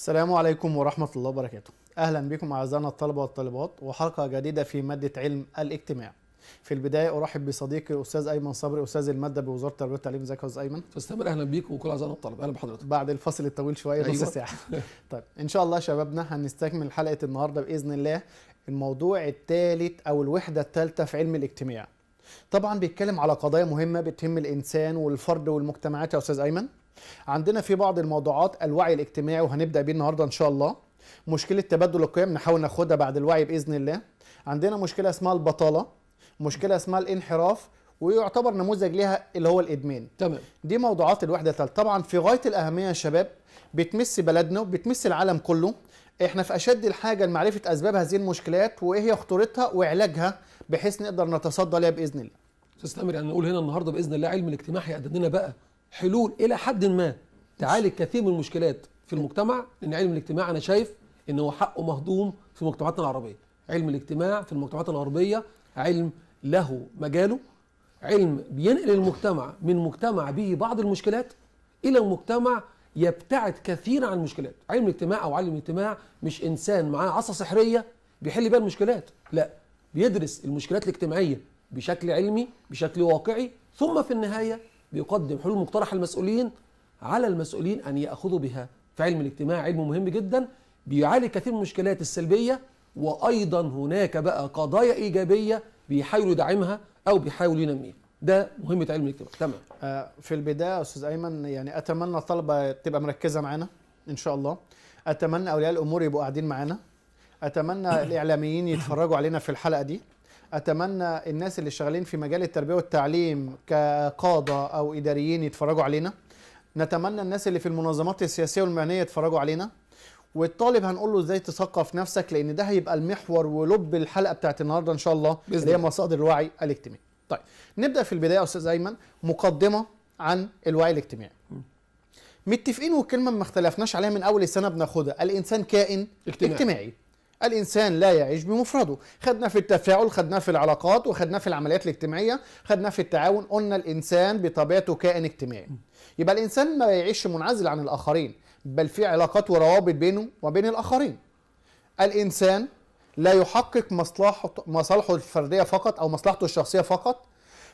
السلام عليكم ورحمة الله وبركاته أهلا بكم أعزائنا الطلبة والطالبات وحلقة جديدة في مادة علم الاجتماع في البداية أرحب بصديقي الأستاذ أيمن صبري أستاذ المادة بوزارة التربية والتعليم ازيك يا أستاذ أيمن أستاذ أهلا بيك وكل أعزائنا الطلبة أهلا بحضرتك بعد الفصل الطويل شوية أيوة. نص ساعة طيب إن شاء الله شبابنا هنستكمل حلقة النهاردة بإذن الله الموضوع الثالث أو الوحدة الثالثة في علم الاجتماع طبعا بيتكلم على قضايا مهمة بتهم الإنسان والفرد والمجتمعات يا أستاذ أيمن عندنا في بعض الموضوعات الوعي الاجتماعي وهنبدا بيه النهارده ان شاء الله مشكله تبدل القيم نحاول ناخدها بعد الوعي باذن الله عندنا مشكله اسمها البطاله مشكله اسمها الانحراف ويعتبر نموذج ليها اللي هو الادمان تمام دي موضوعات الوحده الثالثه طبعا في غايه الاهميه يا شباب بتمس بلدنا وبتمس العالم كله احنا في اشد الحاجه لمعرفه اسباب هذه المشكلات وايه هي خطورتها وعلاجها بحيث نقدر نتصدى ليها باذن الله استاذ تامر يعني نقول هنا النهارده باذن الله علم الاجتماع هيقدم لنا بقى حلول الى حد ما تعالج كثير من المشكلات في المجتمع لان علم الاجتماع انا شايف ان هو حقه مهضوم في مجتمعاتنا العربيه علم الاجتماع في المجتمعات الغربيه علم له مجاله علم بينقل المجتمع من مجتمع به بعض المشكلات الى مجتمع يبتعد كثيرا عن المشكلات علم الاجتماع او علم الاجتماع مش انسان معاه عصا سحريه بيحل بيها المشكلات لا بيدرس المشكلات الاجتماعيه بشكل علمي بشكل واقعي ثم في النهايه بيقدم حلول مقترحه المسؤولين على المسؤولين ان ياخذوا بها في علم الاجتماع علم مهم جدا بيعالج كثير من المشكلات السلبيه وايضا هناك بقى قضايا ايجابيه بيحاول يدعمها او بيحاول ينميها ده مهمه علم الاجتماع تمام آه، في البدايه يا استاذ ايمن يعني اتمنى الطلبه تبقى مركزه معانا ان شاء الله اتمنى اولياء الامور يبقوا قاعدين معانا اتمنى الاعلاميين يتفرجوا علينا في الحلقه دي اتمنى الناس اللي شغالين في مجال التربيه والتعليم كقاده او اداريين يتفرجوا علينا نتمنى الناس اللي في المنظمات السياسيه والمعنيه يتفرجوا علينا والطالب هنقول له ازاي تثقف نفسك لان ده هيبقى المحور ولب الحلقه بتاعت النهارده ان شاء الله بإذن اللي هي مصادر الوعي الاجتماعي. طيب نبدا في البدايه يا استاذ ايمن مقدمه عن الوعي الاجتماعي. متفقين وكلمه ما اختلفناش عليها من اول السنه بناخدها الانسان كائن اجتماعي, اجتماعي. الانسان لا يعيش بمفرده خدنا في التفاعل خدنا في العلاقات وخدنا في العمليات الاجتماعيه خدنا في التعاون قلنا الانسان بطبيعته كائن اجتماعي يبقى الانسان ما يعيش منعزل عن الاخرين بل في علاقات وروابط بينه وبين الاخرين الانسان لا يحقق مصلحه مصالحه الفرديه فقط او مصلحته الشخصيه فقط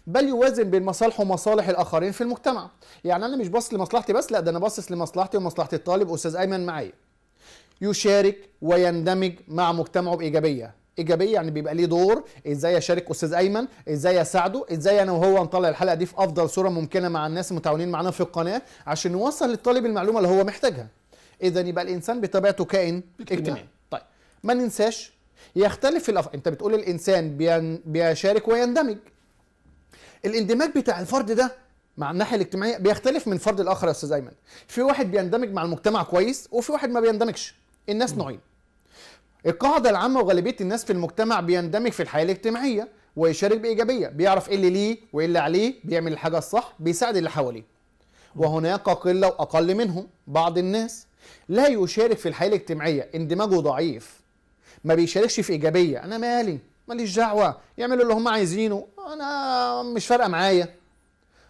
بل يوازن بين مصالحه ومصالح الاخرين في المجتمع يعني انا مش باصص لمصلحتي بس لا ده انا باصص لمصلحتي ومصلحه الطالب استاذ ايمن معايا يشارك ويندمج مع مجتمعه بايجابيه ايجابيه يعني بيبقى ليه دور ازاي اشارك استاذ ايمن ازاي اساعده ازاي انا وهو نطلع الحلقه دي في افضل صوره ممكنه مع الناس المتعاونين معانا في القناه عشان نوصل للطالب المعلومه اللي هو محتاجها اذا يبقى الانسان بطبيعته كائن اجتماعي طيب ما ننساش يختلف الأف... انت بتقول الانسان بين... بيشارك ويندمج الاندماج بتاع الفرد ده مع الناحيه الاجتماعيه بيختلف من فرد لاخر يا استاذ ايمن في واحد بيندمج مع المجتمع كويس وفي واحد ما بيندمجش الناس نوعين القاعدة العامة وغالبية الناس في المجتمع بيندمج في الحياة الاجتماعية ويشارك بإيجابية بيعرف إيه اللي ليه وإيه اللي عليه بيعمل الحاجة الصح بيساعد اللي حواليه وهناك قلة وأقل منهم بعض الناس لا يشارك في الحياة الاجتماعية اندماجه ضعيف ما بيشاركش في إيجابية أنا مالي ماليش دعوة يعملوا اللي هم عايزينه أنا مش فارقة معايا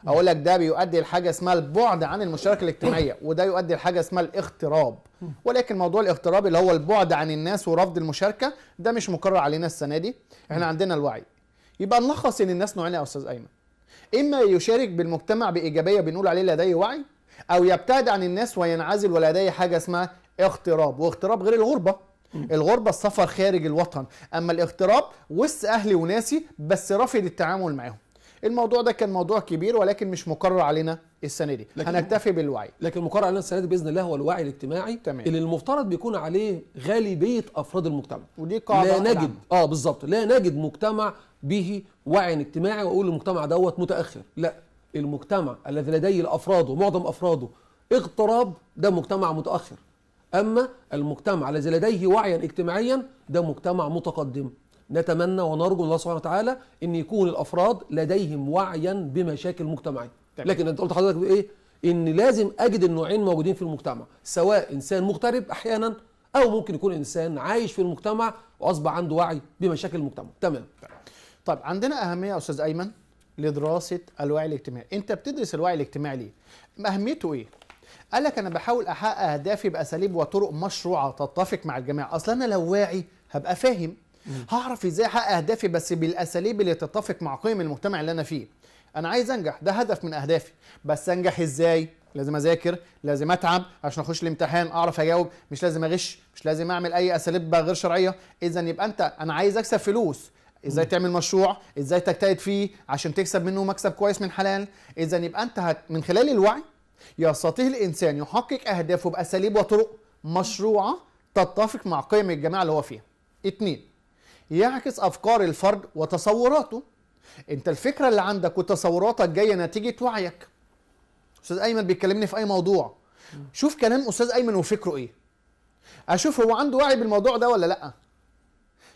اقول لك ده بيؤدي لحاجه اسمها البعد عن المشاركه الاجتماعيه وده يؤدي لحاجه اسمها الاغتراب ولكن موضوع الاغتراب اللي هو البعد عن الناس ورفض المشاركه ده مش مكرر علينا السنه دي احنا عندنا الوعي يبقى نلخص ان الناس نوعين يا استاذ ايمن اما يشارك بالمجتمع بايجابيه بنقول عليه لديه وعي او يبتعد عن الناس وينعزل ولديه حاجه اسمها اغتراب واغتراب غير الغربه الغربه السفر خارج الوطن اما الاغتراب وسط اهلي وناسي بس رافض التعامل معاهم الموضوع ده كان موضوع كبير ولكن مش مقرر علينا السنه دي هنكتفي بالوعي لكن مقرر علينا السنه دي باذن الله هو الوعي الاجتماعي تمام. اللي المفترض بيكون عليه غالبيه افراد المجتمع ودي قاعده لا نجد اه بالظبط لا نجد مجتمع به وعي اجتماعي واقول المجتمع دوت متاخر لا المجتمع الذي لديه الافراد ومعظم افراده اغتراب ده مجتمع متاخر اما المجتمع الذي لديه وعيا اجتماعيا ده مجتمع متقدم نتمنى ونرجو الله سبحانه وتعالى ان يكون الافراد لديهم وعيا بمشاكل مجتمعيه طيب. لكن انت قلت حضرتك ايه ان لازم اجد النوعين موجودين في المجتمع سواء انسان مغترب احيانا او ممكن يكون انسان عايش في المجتمع واصبح عنده وعي بمشاكل المجتمع تمام طيب. طيب عندنا اهميه يا استاذ ايمن لدراسه الوعي الاجتماعي انت بتدرس الوعي الاجتماعي ليه اهميته ايه قال لك انا بحاول احقق اهدافي باساليب وطرق مشروعه تتفق مع الجميع اصلا انا لو واعي هبقى فاهم هعرف ازاي احقق اهدافي بس بالاساليب اللي تتفق مع قيم المجتمع اللي انا فيه انا عايز انجح ده هدف من اهدافي بس انجح ازاي لازم اذاكر لازم اتعب عشان اخش الامتحان اعرف اجاوب مش لازم اغش مش لازم اعمل اي اساليب غير شرعيه اذا يبقى انت انا عايز اكسب فلوس ازاي تعمل مشروع ازاي تجتهد فيه عشان تكسب منه مكسب كويس من حلال اذا يبقى انت هت من خلال الوعي يستطيع الانسان يحقق اهدافه باساليب وطرق مشروعه تتفق مع قيم الجماعه اللي هو فيها اتنين يعكس افكار الفرد وتصوراته انت الفكره اللي عندك وتصوراتك جايه نتيجه وعيك استاذ ايمن بيكلمني في اي موضوع شوف كلام استاذ ايمن وفكره ايه اشوف هو عنده وعي بالموضوع ده ولا لا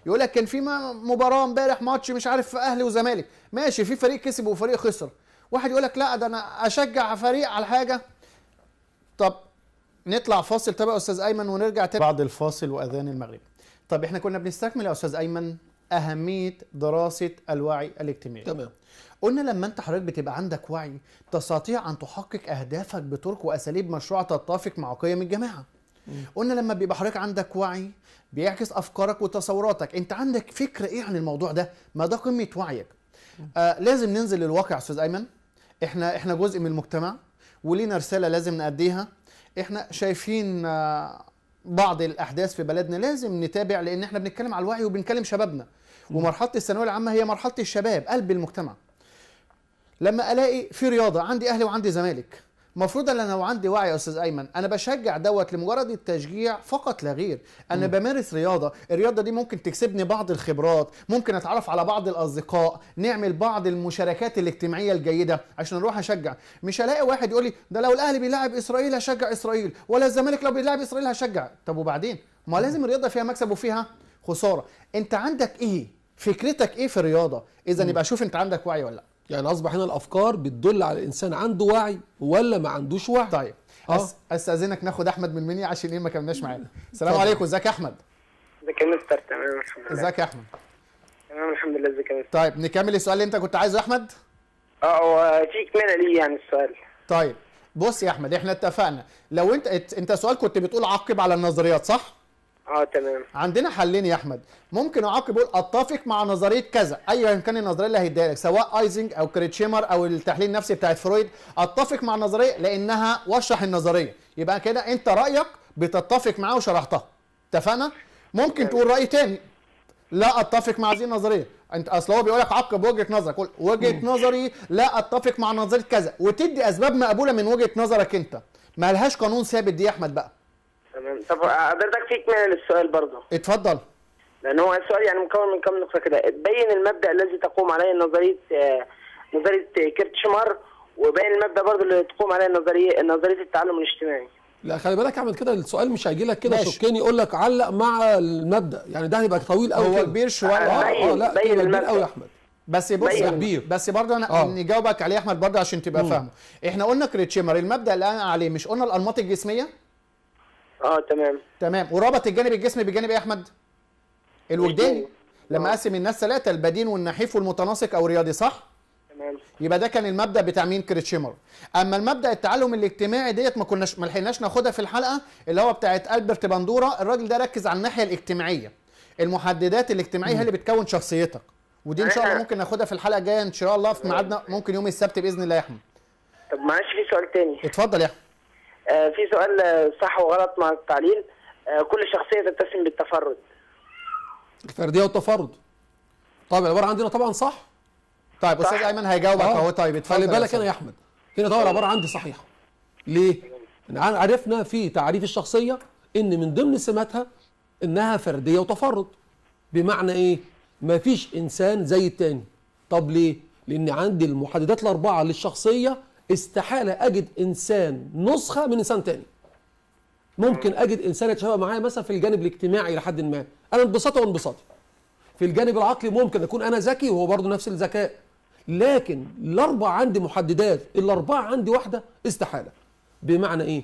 يقول لك كان في مباراه امبارح ماتش مش عارف في اهلي وزمالك ماشي في فريق كسب وفريق خسر واحد يقول لك لا ده انا اشجع فريق على حاجه طب نطلع فاصل تبع استاذ ايمن ونرجع تاني بعد الفاصل واذان المغرب طب احنا كنا بنستكمل يا استاذ ايمن اهميه دراسه الوعي الاجتماعي تمام قلنا لما انت حضرتك بتبقى عندك وعي تستطيع ان تحقق اهدافك بطرق واساليب مشروعه تتفق مع قيم الجماعه مم. قلنا لما بيبقى حضرتك عندك وعي بيعكس افكارك وتصوراتك انت عندك فكره ايه عن الموضوع ده ما ده قمه وعيك آه لازم ننزل للواقع استاذ ايمن احنا احنا جزء من المجتمع ولينا رساله لازم نأديها احنا شايفين آه، بعض الاحداث في بلدنا لازم نتابع لان احنا بنتكلم على الوعي وبنكلم شبابنا ومرحله الثانويه العامه هي مرحله الشباب قلب المجتمع لما الاقي في رياضه عندي اهلي وعندي زمالك المفروض ان لو عندي وعي يا استاذ ايمن انا بشجع دوت لمجرد التشجيع فقط لا غير انا م. بمارس رياضه الرياضه دي ممكن تكسبني بعض الخبرات ممكن اتعرف على بعض الاصدقاء نعمل بعض المشاركات الاجتماعيه الجيده عشان اروح اشجع مش هلاقي واحد يقول لي ده لو الاهلي بيلعب اسرائيل هشجع اسرائيل ولا الزمالك لو بيلعب اسرائيل هشجع طب وبعدين ما لازم الرياضه فيها مكسب وفيها خساره انت عندك ايه فكرتك ايه في الرياضه اذا يبقى شوف انت عندك وعي ولا لا يعني اصبح هنا الافكار بتدل على الانسان عنده وعي ولا ما عندوش وعي طيب آه. أس... استاذنك ناخد احمد من مني عشان ايه ما كملناش معانا السلام عليكم ازيك يا احمد ازيك يا مستر تمام الحمد لله ازيك يا احمد تمام الحمد لله ازيك يا مستر طيب نكمل السؤال اللي انت كنت عايزه يا احمد اه هو في كمان ليه يعني السؤال طيب بص يا احمد احنا اتفقنا لو انت انت سؤال كنت بتقول عقب على النظريات صح اه تمام عندنا حلين يا احمد ممكن اعاقب اقول اتفق مع نظريه كذا ايا كان النظريه اللي هيديها لك سواء ايزنج او كريتشيمر او التحليل النفسي بتاع فرويد اتفق مع النظريه لانها وشح النظريه يبقى كده انت رايك بتتفق معاه وشرحتها اتفقنا ممكن تقول راي تاني لا اتفق مع هذه النظريه انت اصل هو بيقول لك عقب وجهه نظرك قول وجهه نظري لا اتفق مع نظريه كذا وتدي اسباب مقبوله من وجهه نظرك انت ما لهاش قانون ثابت دي يا احمد بقى تمام طب آه، حضرتك فيك من السؤال برضه اتفضل لان هو السؤال يعني مكون من كم نقطه كده تبين المبدا الذي تقوم عليه نظريه آه، نظريه آه، كيرتشمر وبين المبدا برضه اللي تقوم عليه نظريه نظريه التعلم الاجتماعي لا خلي بالك اعمل كده السؤال مش هيجي لك كده شكين يقول لك علق مع المبدا يعني ده هيبقى طويل قوي هو كبير شويه اه اه لا بين المبدا قوي يا احمد بس بص كبير بس برضه انا آه. نجاوبك عليه يا احمد برضه عشان تبقى فاهمه احنا قلنا كريتشيمر المبدا اللي انا عليه مش قلنا الانماط الجسميه اه تمام تمام وربط الجانب الجسمي بجانب ايه يا احمد؟ الوجداني لما اه. قسم الناس ثلاثه البدين والنحيف والمتناسق او رياضي صح؟ تمام يبقى ده كان المبدا بتاع مين كريتشيمر اما المبدا التعلم الاجتماعي ديت ما كناش ما لحقناش ناخدها في الحلقه اللي هو بتاعت البرت بندوره الراجل ده ركز على الناحيه الاجتماعيه المحددات الاجتماعيه هي اللي بتكون شخصيتك ودي ان شاء الله ممكن ناخدها في الحلقه الجايه ان شاء الله في ميعادنا ممكن يوم السبت باذن الله يا احمد طب معلش في سؤال تاني اتفضل يا احمد آه، في سؤال آه، صح وغلط مع التعليل آه، كل شخصيه تتسم بالتفرد الفرديه والتفرد طب العباره عندنا طبعا صح طيب استاذ ايمن هيجاوبك اهو طيب اتفضل خلي بالك انا يا احمد هنا طبعا العباره عندي صحيحه ليه نعم، عرفنا في تعريف الشخصيه ان من ضمن سماتها انها فرديه وتفرد بمعنى ايه مفيش انسان زي التاني طب ليه لان عندي المحددات الاربعه للشخصيه استحالة أجد إنسان نسخة من إنسان تاني ممكن أجد إنسان يتشابه معايا مثلا في الجانب الاجتماعي لحد ما أنا انبساطي وانبساطي في الجانب العقلي ممكن أكون أنا ذكي وهو برضه نفس الذكاء لكن الأربع عندي محددات الأربعة عندي واحدة استحالة بمعنى إيه؟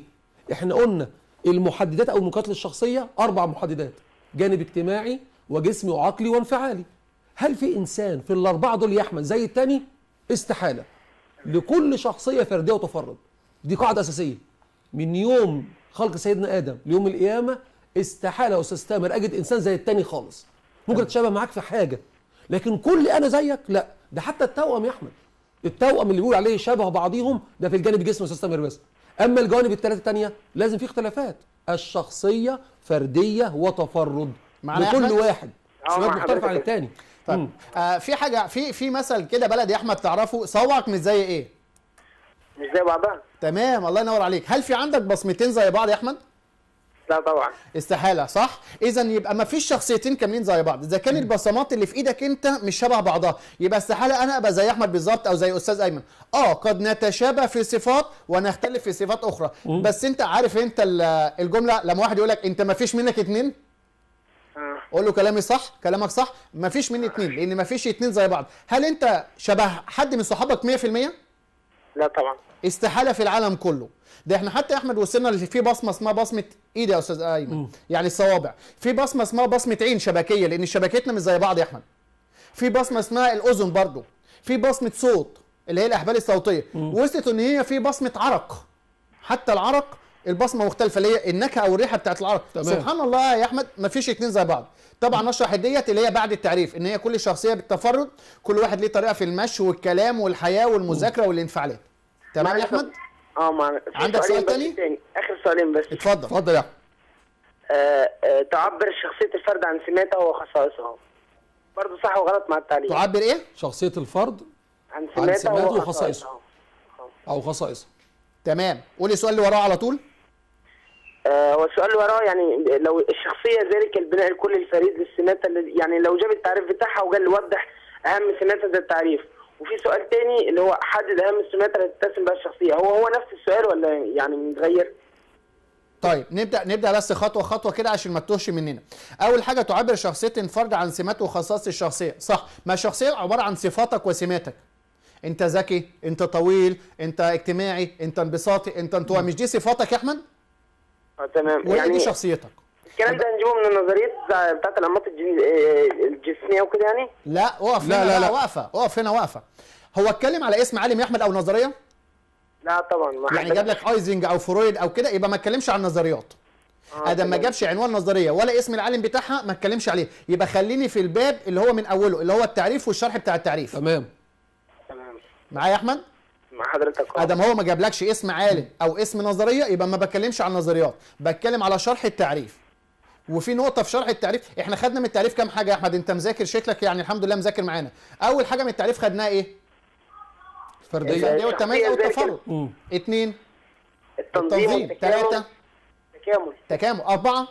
إحنا قلنا المحددات أو المكتلة الشخصية أربع محددات جانب اجتماعي وجسمي وعقلي وانفعالي هل في إنسان في الأربعة دول يحمل زي التاني؟ استحالة لكل شخصيه فرديه وتفرد دي قاعده اساسيه من يوم خلق سيدنا ادم ليوم القيامه استحاله يا تامر اجد انسان زي التاني خالص ممكن اتشابه معاك في حاجه لكن كل انا زيك لا ده حتى التوأم يا احمد التوأم اللي بيقول عليه شبه بعضيهم ده في الجانب الجسم تامر بس اما الجوانب الثلاثه الثانيه لازم في اختلافات الشخصيه فرديه وتفرد لكل واحد آه، سمات مختلفه عن الثاني طيب آه في حاجه في في مثل كده بلدي يا احمد تعرفه صوعك مش زي ايه؟ مش زي بعضها تمام الله ينور عليك هل في عندك بصمتين زي بعض يا احمد؟ لا طبعا استحاله صح اذا يبقى ما فيش شخصيتين كاملين زي بعض اذا كان البصمات اللي في ايدك انت مش شبه بعضها يبقى استحاله انا ابقى زي احمد بالظبط او زي استاذ ايمن اه قد نتشابه في صفات ونختلف في صفات اخرى مم. بس انت عارف انت الجمله لما واحد يقول لك انت ما فيش منك اثنين؟ اقول آه. له كلامي صح كلامك صح مفيش مني اتنين لان مفيش اتنين زي بعض هل انت شبه حد من صحابك 100% لا طبعا استحاله في العالم كله ده احنا حتى يا احمد وصلنا اللي في بصمه اسمها بصمه ايد يا استاذ ايمن يعني الصوابع في بصمه اسمها بصمه عين شبكيه لان شبكتنا مش زي بعض يا احمد في بصمه اسمها الاذن برضه في بصمه صوت اللي هي الاحبال الصوتيه وصلت ان هي في بصمه عرق حتى العرق البصمه مختلفه ليا النكهه او الريحه بتاعت العرق تمام. سبحان الله يا احمد ما فيش اتنين زي بعض طبعا اشرح ديت اللي هي بعد التعريف ان هي كل شخصيه بالتفرد كل واحد ليه طريقه في المشي والكلام والحياه والمذاكره والانفعالات تمام يا احمد اه معلش عندك سؤال تاني اخر سؤالين بس اتفضل اتفضل يا احمد آه آه تعبر شخصيه الفرد عن سماته وخصائصه برضه صح وغلط مع التعليم تعبر ايه شخصيه الفرد عن سماته, عن سماته وخصائصه او خصائصه تمام قولي السؤال اللي وراه على طول آه، هو السؤال اللي وراه يعني لو الشخصيه ذلك البناء الكلي الفريد للسمات يعني لو جاب التعريف بتاعها وقال لي وضح اهم سمات هذا التعريف وفي سؤال تاني اللي هو حدد اهم السمات اللي تتسم بها الشخصيه هو هو نفس السؤال ولا يعني متغير؟ طيب نبدا نبدا بس خطوه خطوه كده عشان ما تتوهش مننا اول حاجه تعبر شخصيه الفرد عن سماته وخصائص الشخصيه صح ما الشخصيه عباره عن صفاتك وسماتك انت ذكي انت طويل انت اجتماعي انت انبساطي انت انطوائي مش دي صفاتك يا احمد اه تمام وايه يعني دي شخصيتك الكلام ده هنجيبه من النظريات بتاعت الانماط آه، آه، الجسميه وكده يعني لا اقف لا لا لا واقفه اقف هنا واقفه هو اتكلم على اسم عالم يا احمد او نظريه لا طبعا ما يعني جاب لك ايزنج او فرويد او كده يبقى ما اتكلمش عن النظريات آه ادم ما جابش عنوان نظريه ولا اسم العالم بتاعها ما اتكلمش عليه يبقى خليني في الباب اللي هو من اوله اللي هو التعريف والشرح بتاع التعريف تمام تمام معايا يا احمد مع حضرتك ادم هو ما جابلكش اسم عالم او اسم نظريه يبقى ما بتكلمش عن نظريات بتكلم على شرح التعريف وفي نقطه في شرح التعريف احنا خدنا من التعريف كام حاجه يا احمد انت مذاكر شكلك يعني الحمد لله مذاكر معانا اول حاجه من التعريف خدناها ايه الفرديه الفرديه والتميز والتفرد اثنين التنظيم ثلاثه تكامل تكامل اربعه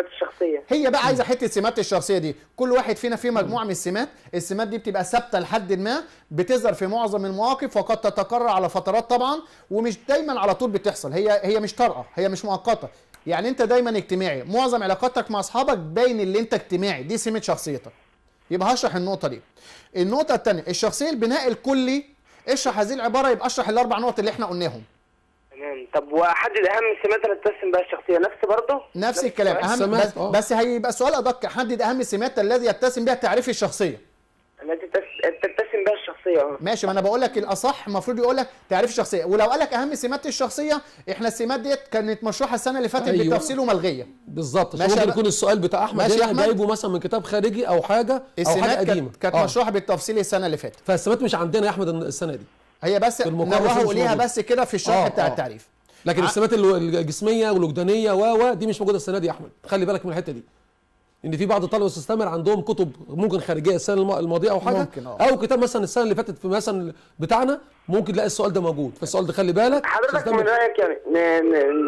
السمات الشخصيه هي بقى عايزه حته سمات الشخصيه دي كل واحد فينا فيه مجموعه من السمات السمات دي بتبقى ثابته لحد ما بتظهر في معظم المواقف وقد تتكرر على فترات طبعا ومش دايما على طول بتحصل هي هي مش طارئه هي مش مؤقته يعني انت دايما اجتماعي معظم علاقاتك مع اصحابك باين ان انت اجتماعي دي سمه شخصيتك يبقى هشرح النقطه دي النقطه الثانيه الشخصيه البناء الكلي اشرح هذه العباره يبقى اشرح الاربع نقط اللي احنا قلناهم طب واحدد اهم سمات تتسم بها الشخصيه نفس برضه نفس, الكلام اهم بس, آه. بس هيبقى سؤال ادق حدد اهم سمات الذي يتسم بها تعريف الشخصيه التي تتسم بها الشخصيه اه ماشي ما انا بقول لك الاصح المفروض يقول لك تعريف الشخصيه ولو قال لك اهم سمات الشخصيه احنا السمات ديت كانت مشروحه السنه اللي فاتت أيوة. بالتفصيل وملغيه بالظبط ماشي ممكن يكون السؤال بتاع احمد ماشي احمد جايبه مثلا من كتاب خارجي او حاجه او حاجه قديمه السمات كانت آه. مشروحه بالتفصيل السنه اللي فاتت فالسمات مش عندنا يا احمد السنه دي هي بس نوهوا ليها بس كده في الشرح آه بتاع آه. التعريف لكن ع... السمات الجسميه والوجدانيه و و دي مش موجوده السنه دي يا احمد خلي بالك من الحته دي ان في بعض الطلبه استثمر عندهم كتب ممكن خارجيه السنه الماضيه او حاجه ممكن آه. او كتاب مثلا السنه اللي فاتت في مثلا بتاعنا ممكن تلاقي السؤال ده موجود فالسؤال ده خلي بالك حضرتك من رايك يعني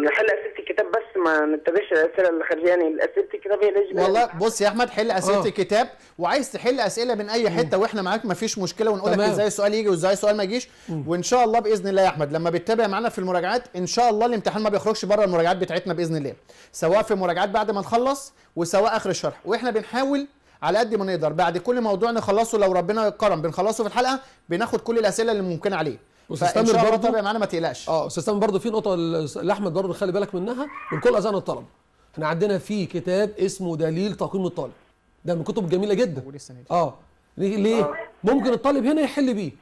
نحل اسئله الكتاب بس ما نتبعش الاسئله اللي خارجيه يعني اسئله الكتاب هي الاجباريه والله بص يا احمد حل اسئله آه. الكتاب وعايز تحل اسئله من اي حته واحنا معاك ما فيش مشكله ونقول لك ازاي السؤال يجي وازاي السؤال ما يجيش وان شاء الله باذن الله يا احمد لما بتتابع معانا في المراجعات ان شاء الله الامتحان ما بيخرجش بره المراجعات بتاعتنا باذن الله سواء في مراجعات بعد ما نخلص وسواء اخر الشرح واحنا بنحاول على قد ما نقدر بعد كل موضوع نخلصه لو ربنا كرم بنخلصه في الحلقه بناخد كل الاسئله اللي ممكنه عليه وسيستمر برضه طبعا معانا ما تقلقش اه سيستمر برضه في نقطه لاحمد برضه خلي بالك منها من كل اذان الطلب احنا عندنا في كتاب اسمه دليل تقييم الطالب ده من كتب جميله جدا اه ليه ممكن الطالب هنا يحل بيه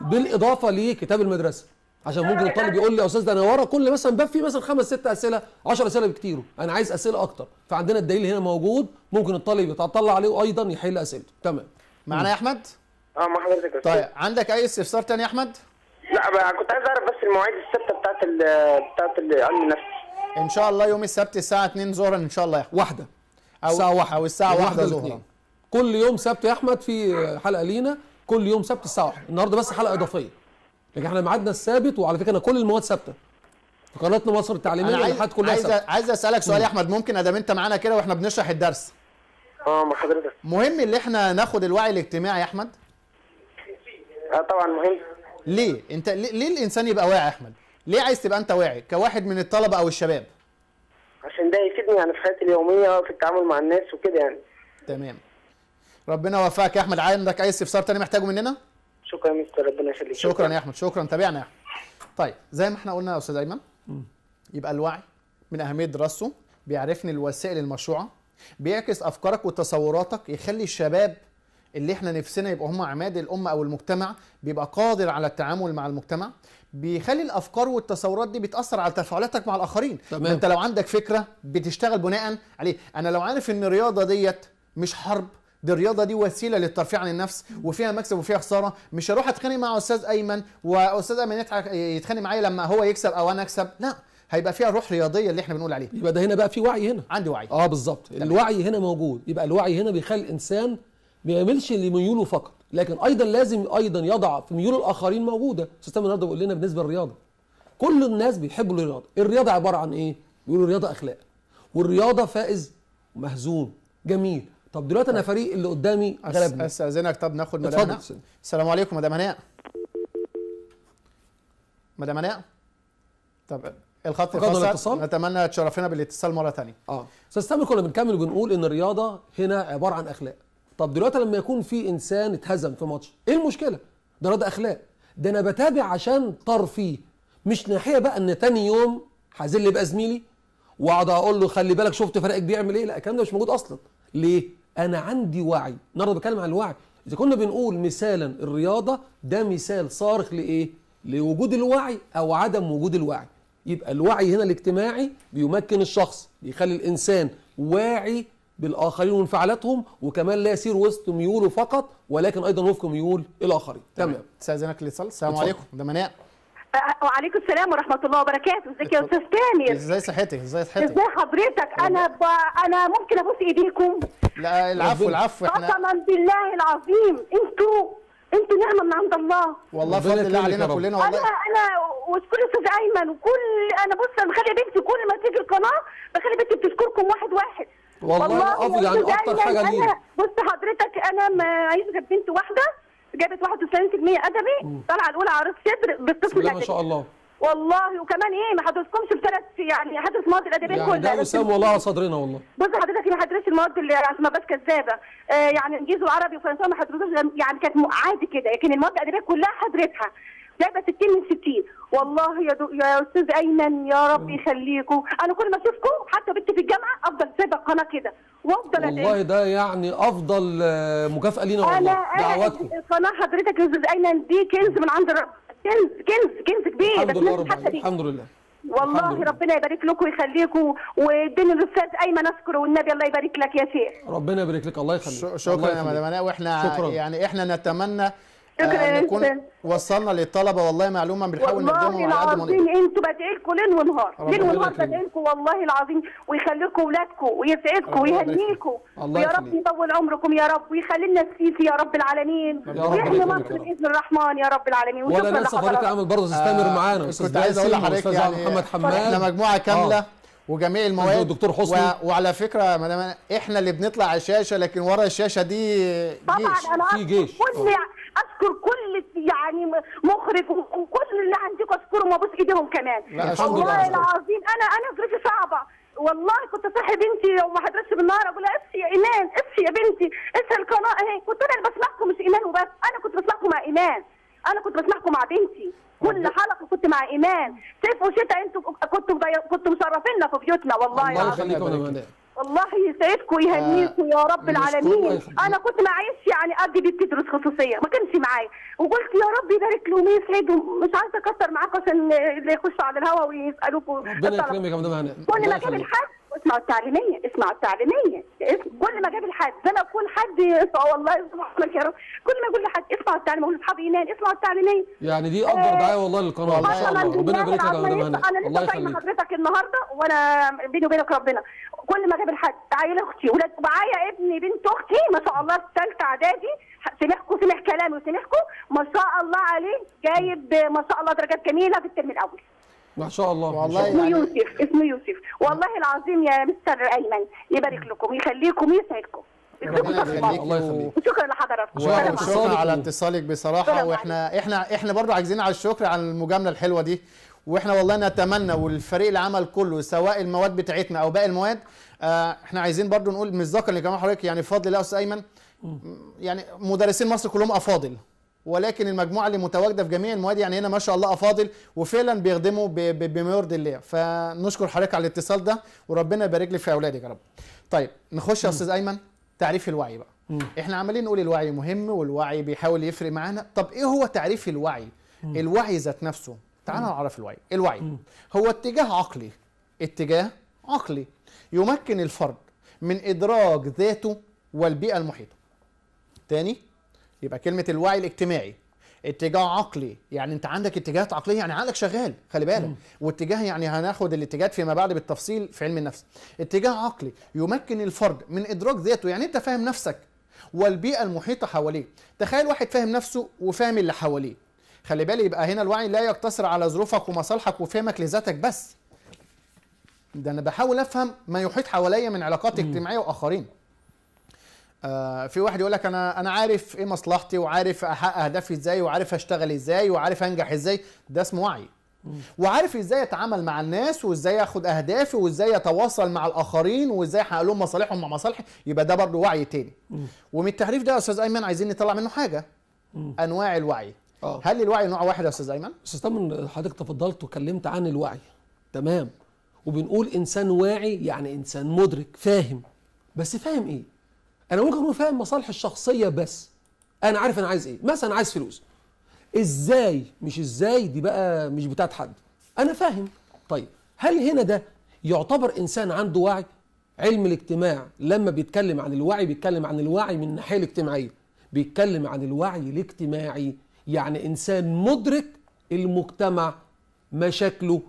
بالاضافه لكتاب المدرسه عشان ممكن الطالب يقول لي يا استاذ ده انا ورا كل مثلا باب فيه مثلا خمس ست اسئله 10 اسئله بكتير انا عايز اسئله اكتر فعندنا الدليل هنا موجود ممكن الطالب يتطلع عليه وايضا يحل اسئلته تمام معانا يا احمد اه مع حضرتك طيب عندك اي استفسار تاني يا احمد لا كنت عايز اعرف بس المواعيد الثابته بتاعت الـ بتاعت علم النفس ان شاء الله يوم السبت الساعه 2 ظهرا ان شاء الله يا احمد واحده او الساعه واحدة او الساعه واحدة ظهرا كل يوم سبت يا احمد في حلقه لينا كل يوم سبت الساعه 1 النهارده بس حلقه اضافيه لكن احنا ميعادنا الثابت وعلى فكره انا كل المواد ثابته في قناتنا مصر التعليميه الحاجات كلها يعني عايز سابت. عايز اسالك سؤال يا احمد ممكن ادام انت معانا كده واحنا بنشرح الدرس اه مع حضرتك مهم اللي احنا ناخد الوعي الاجتماعي يا احمد اه طبعا مهم ليه انت ليه الانسان يبقى واعي يا احمد ليه عايز تبقى انت واعي كواحد من الطلبه او الشباب عشان ده يفيدني يعني في حياتي اليوميه في التعامل مع الناس وكده يعني تمام ربنا يوفقك يا احمد عندك اي استفسار تاني محتاجه مننا شكرا يا مستر ربنا يخليك شكرا يا احمد شكرا تابعنا يا احمد طيب زي ما احنا قلنا يا استاذ ايمن يبقى الوعي من اهميه دراسته بيعرفني الوسائل المشروعه بيعكس افكارك وتصوراتك يخلي الشباب اللي احنا نفسنا يبقى هم عماد الامه او المجتمع بيبقى قادر على التعامل مع المجتمع بيخلي الافكار والتصورات دي بتاثر على تفاعلاتك مع الاخرين تمام. انت لو عندك فكره بتشتغل بناء عليه انا لو عارف ان الرياضه ديت مش حرب دي الرياضه دي وسيله للترفيه عن النفس وفيها مكسب وفيها خساره مش هروح اتخانق مع استاذ ايمن واستاذ ايمن يتخانق معايا لما هو يكسب او انا اكسب لا هيبقى فيها روح رياضيه اللي احنا بنقول عليها يبقى ده هنا بقى في وعي هنا عندي وعي اه بالظبط الوعي هنا موجود يبقى الوعي هنا بيخلي الانسان ما يعملش لميوله فقط لكن ايضا لازم ايضا يضع في ميول الاخرين موجوده استاذ النهارده بيقول لنا بالنسبه للرياضه كل الناس بيحبوا الرياضه الرياضه عباره عن ايه بيقولوا الرياضه اخلاق والرياضه فائز مهزوم جميل طب دلوقتي انا طيب. فريق اللي قدامي غلبني استاذنك طب ناخد مدام هناء السلام عليكم مدام هناء مدام هناء طب الخط الاتصال نتمنى تشرفنا بالاتصال مره ثانيه اه استاذ سامي كنا بنكمل وبنقول ان الرياضه هنا عباره عن اخلاق طب دلوقتي لما يكون في انسان اتهزم في ماتش ايه المشكله ده رياضه اخلاق ده انا بتابع عشان طرفي مش ناحيه بقى ان تاني يوم هزل بقى زميلي واقعد اقول له خلي بالك شفت فرقك بيعمل ايه لا الكلام ده مش موجود اصلا ليه انا عندي وعي النهارده بتكلم عن الوعي اذا كنا بنقول مثالا الرياضه ده مثال صارخ لايه لوجود الوعي او عدم وجود الوعي يبقى الوعي هنا الاجتماعي بيمكن الشخص بيخلي الانسان واعي بالاخرين وانفعالاتهم وكمان لا يسير وسط ميوله فقط ولكن ايضا وفق ميول الاخرين تمام استاذنك لصل السلام عليكم ده مناع وعليكم السلام ورحمه الله وبركاته ازيك يا استاذ تامر ازاي صحتك ازاي صحتك ازاي حضرتك انا ب... انا ممكن ابوس ايديكم لا العفو العفو احنا قسما بالله العظيم انتوا انتوا نعمه من عند الله والله فضل الله علينا كلنا والله انا انا واشكر استاذ ايمن وكل انا بص انا بخلي بنتي كل ما تيجي القناه بخلي بنتي بتشكركم واحد واحد والله, والله افضل يعني اكتر حاجه لينا بص حضرتك انا ما عايزه بنت واحده جابت 91% ادبي طالعه الاولى عريس صدر بالقسم الادبي ما شاء الله والله وكمان ايه ما حضرتكمش بثلاث يعني حدث مواد الادبيه يعني كلها ده يسام والله على صدرنا والله بص حضرتك ما حضرتش المواد اللي يعني عشان ما بس كذابه آه يعني انجليزي وعربي وفرنساوي ما حضرتوش يعني كانت عادي كده لكن المواد الادبيه كلها حضرتها لعبه 60 من 60 والله يا دو... يا استاذ ايمن يا رب يخليكم انا كل ما اشوفكم حتى بنت في الجامعه افضل سايبه القناه كده وافضل والله ده يعني افضل آه، مكافاه لينا والله دعواتكم قناه حضرتك يا استاذ ايمن دي كنز من عند الرب كنز كنز كنز كبير الحمد لله رب العالمين الحمد لله والله ربنا يبارك لكم ويخليكم ويديني الاستاذ ايمن اشكره والنبي الله يبارك لك يا شيخ ربنا يبارك لك الله يخليك شكرا يا مدام انا واحنا شكرا. يعني احنا نتمنى شكرا آه نكون وصلنا للطلبه والله معلومه بنحاول نقدمها على قد ما نقدر انتوا بدعي لكم ليل ونهار ليل ونهار بدعي لكم والله العظيم ويخلي لكم اولادكم ويسعدكم ويهنيكم ويا رب يطول عمركم يا رب ويخلي لنا السيسي يا رب العالمين ويحمي مصر باذن الرحمن يا رب العالمين ولا ننسى فريق العمل برضه تستمر آه معانا كنت عايز اقول لحضرتك يعني محمد حماد احنا آه. مجموعه كامله وجميع المواد الدكتور حسني و... وعلى فكره يا مدام احنا اللي بنطلع على الشاشه لكن ورا الشاشه دي جيش طبعا انا في جيش كل اشكر كل يعني مخرج وكل اللي عندكم اشكرهم وابوس ايديهم كمان والله العظيم انا انا ظروفي صعبه والله كنت اصحي بنتي وما حضرتش بالنهار اقول لها اصحي يا ايمان اصحي يا بنتي اصحي القناه اهي كنت انا اللي بسمعكم مش ايمان وبس انا كنت بسمعكم مع ايمان انا كنت بسمعكم مع بنتي كل حلقه كنت مع ايمان صيف وشتاء انتوا كنتوا كنتوا مشرفينا في بيوتنا والله الله يخليكم الله يسعدكم ويهنيكم آه، يا رب العالمين انا كنت معيش يعني قد بنت تدرس خصوصيه ما كانش معايا وقلت يا رب يبارك لهم ويسعدهم مش عايزه اكسر معاكم عشان اللي يخشوا على الهوا ويسالوكم ربنا يكرمك يا مدام هنا كل ما كان الحد اسمعوا التعليميه اسمعوا التعليميه كل ما اجيب الحد زي ما كل حد والله سبحانك يا رب كل ما اقول لحد اسمعوا التعليميه اقول لاصحابي ايمان اسمعوا التعليميه يعني دي اكبر آه، دعايه والله للقناه ما شاء الله ربنا يبارك لك يا مدام هنا الله يخليك حضرتك النهارده وانا بيني وبينك ربنا كل ما اجيب الحد عيل اختي ولاد معايا ابني بنت اختي ما شاء الله في ثالثه اعدادي سمعكم سمع كلامي وسمعكم ما شاء الله عليه جايب ما شاء الله درجات جميله في الترم الاول ما شاء الله والله اسمه يعني... يوسف اسمه يوسف والله العظيم يا مستر ايمن يبارك لكم يخليكم ويسعدكم الله يخليك وشكرا لحضراتكم وشكرا على اتصالك بصراحه واحنا احنا احنا برضه عايزين على الشكر على المجامله الحلوه دي واحنا والله نتمنى والفريق العمل كله سواء المواد بتاعتنا او باقي المواد آه، احنا عايزين برضه نقول ذكر لجماعه حضرتك يعني بفضل الله استاذ ايمن يعني مدرسين مصر كلهم افاضل ولكن المجموعه اللي متواجده في جميع المواد يعني هنا ما شاء الله افاضل وفعلا بيخدموا بما يرضي الله فنشكر حضرتك على الاتصال ده وربنا يبارك لك في اولادك يا رب. طيب نخش يا استاذ ايمن تعريف الوعي بقى. مم. احنا عمالين نقول الوعي مهم والوعي بيحاول يفرق معانا، طب ايه هو تعريف الوعي؟ مم. الوعي ذات نفسه، تعال نعرف الوعي. الوعي مم. هو اتجاه عقلي اتجاه عقلي يمكن الفرد من ادراك ذاته والبيئه المحيطه. تاني يبقى كلمه الوعي الاجتماعي اتجاه عقلي يعني انت عندك اتجاهات عقليه يعني عقلك شغال خلي بالك واتجاه يعني هناخد الاتجاهات فيما بعد بالتفصيل في علم النفس اتجاه عقلي يمكن الفرد من ادراك ذاته يعني انت فاهم نفسك والبيئه المحيطه حواليه تخيل واحد فاهم نفسه وفاهم اللي حواليه خلي بالي يبقى هنا الوعي لا يقتصر على ظروفك ومصالحك وفهمك لذاتك بس ده انا بحاول افهم ما يحيط حواليا من علاقات اجتماعيه واخرين آه، في واحد يقول لك انا انا عارف ايه مصلحتي وعارف احقق اهدافي ازاي وعارف اشتغل ازاي وعارف انجح ازاي ده اسمه وعي وعارف ازاي اتعامل مع الناس وازاي اخد اهدافي وازاي اتواصل مع الاخرين وازاي احقق لهم مصالحهم مع مصالحي يبقى ده برضه وعي تاني ومن التعريف ده يا استاذ ايمن عايزين نطلع منه حاجه انواع الوعي أوه. هل الوعي نوع واحد يا استاذ ايمن استاذ ايمن حضرتك تفضلت وكلمت عن الوعي تمام وبنقول انسان واعي يعني انسان مدرك فاهم بس فاهم ايه انا ممكن اكون فاهم مصالحي الشخصيه بس انا عارف انا عايز ايه مثلا عايز فلوس ازاي مش ازاي دي بقى مش بتاعت حد انا فاهم طيب هل هنا ده يعتبر انسان عنده وعي علم الاجتماع لما بيتكلم عن الوعي بيتكلم عن الوعي من الناحيه الاجتماعيه بيتكلم عن الوعي الاجتماعي يعني انسان مدرك المجتمع مشاكله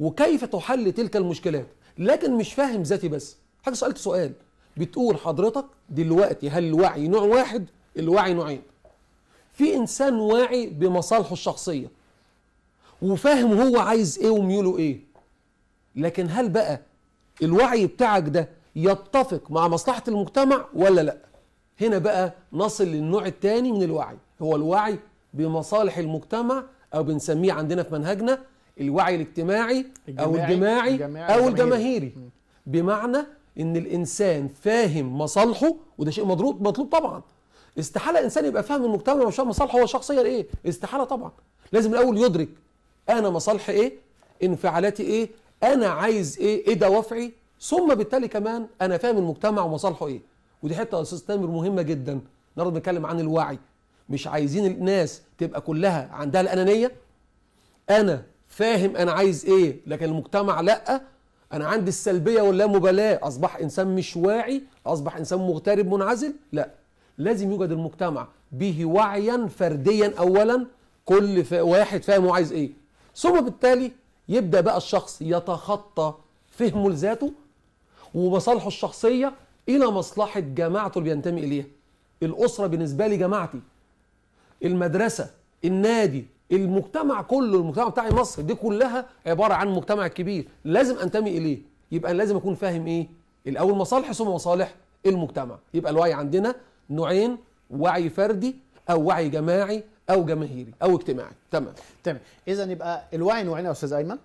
وكيف تحل تلك المشكلات لكن مش فاهم ذاتي بس حاجه سالت سؤال بتقول حضرتك دلوقتي هل الوعي نوع واحد الوعي نوعين في انسان واعي بمصالحه الشخصيه وفاهم هو عايز ايه وميوله ايه لكن هل بقى الوعي بتاعك ده يتفق مع مصلحه المجتمع ولا لا هنا بقى نصل للنوع الثاني من الوعي هو الوعي بمصالح المجتمع او بنسميه عندنا في منهجنا الوعي الاجتماعي او الجماعي, الجماعي او الجماهيري بمعنى ان الانسان فاهم مصالحه وده شيء مضروب مطلوب طبعا استحاله انسان يبقى فاهم المجتمع مش فاهم مصالحه هو شخصيا ايه استحاله طبعا لازم الاول يدرك انا مصالحي ايه انفعالاتي ايه انا عايز ايه ايه دوافعي ثم بالتالي كمان انا فاهم المجتمع ومصالحه ايه ودي حته يا استاذ تامر مهمه جدا النهارده بنتكلم عن الوعي مش عايزين الناس تبقى كلها عندها الانانيه انا فاهم انا عايز ايه لكن المجتمع لا انا عندي السلبيه مبالاه اصبح انسان مش واعي اصبح انسان مغترب منعزل لا لازم يوجد المجتمع به وعيا فرديا اولا كل ف... واحد فاهم هو عايز ايه ثم بالتالي يبدا بقى الشخص يتخطى فهمه لذاته ومصالحه الشخصيه الى مصلحه جماعته اللي بينتمي اليها الاسره بالنسبه لي جماعتي المدرسه النادي المجتمع كله المجتمع بتاع مصر دي كلها عباره عن مجتمع كبير لازم انتمي اليه يبقى لازم اكون فاهم ايه الاول مصالحي ثم مصالح المجتمع يبقى الوعي عندنا نوعين وعي فردي او وعي جماعي او جماهيري او اجتماعي تمام تمام اذا يبقى الوعي نوعين يا استاذ ايمن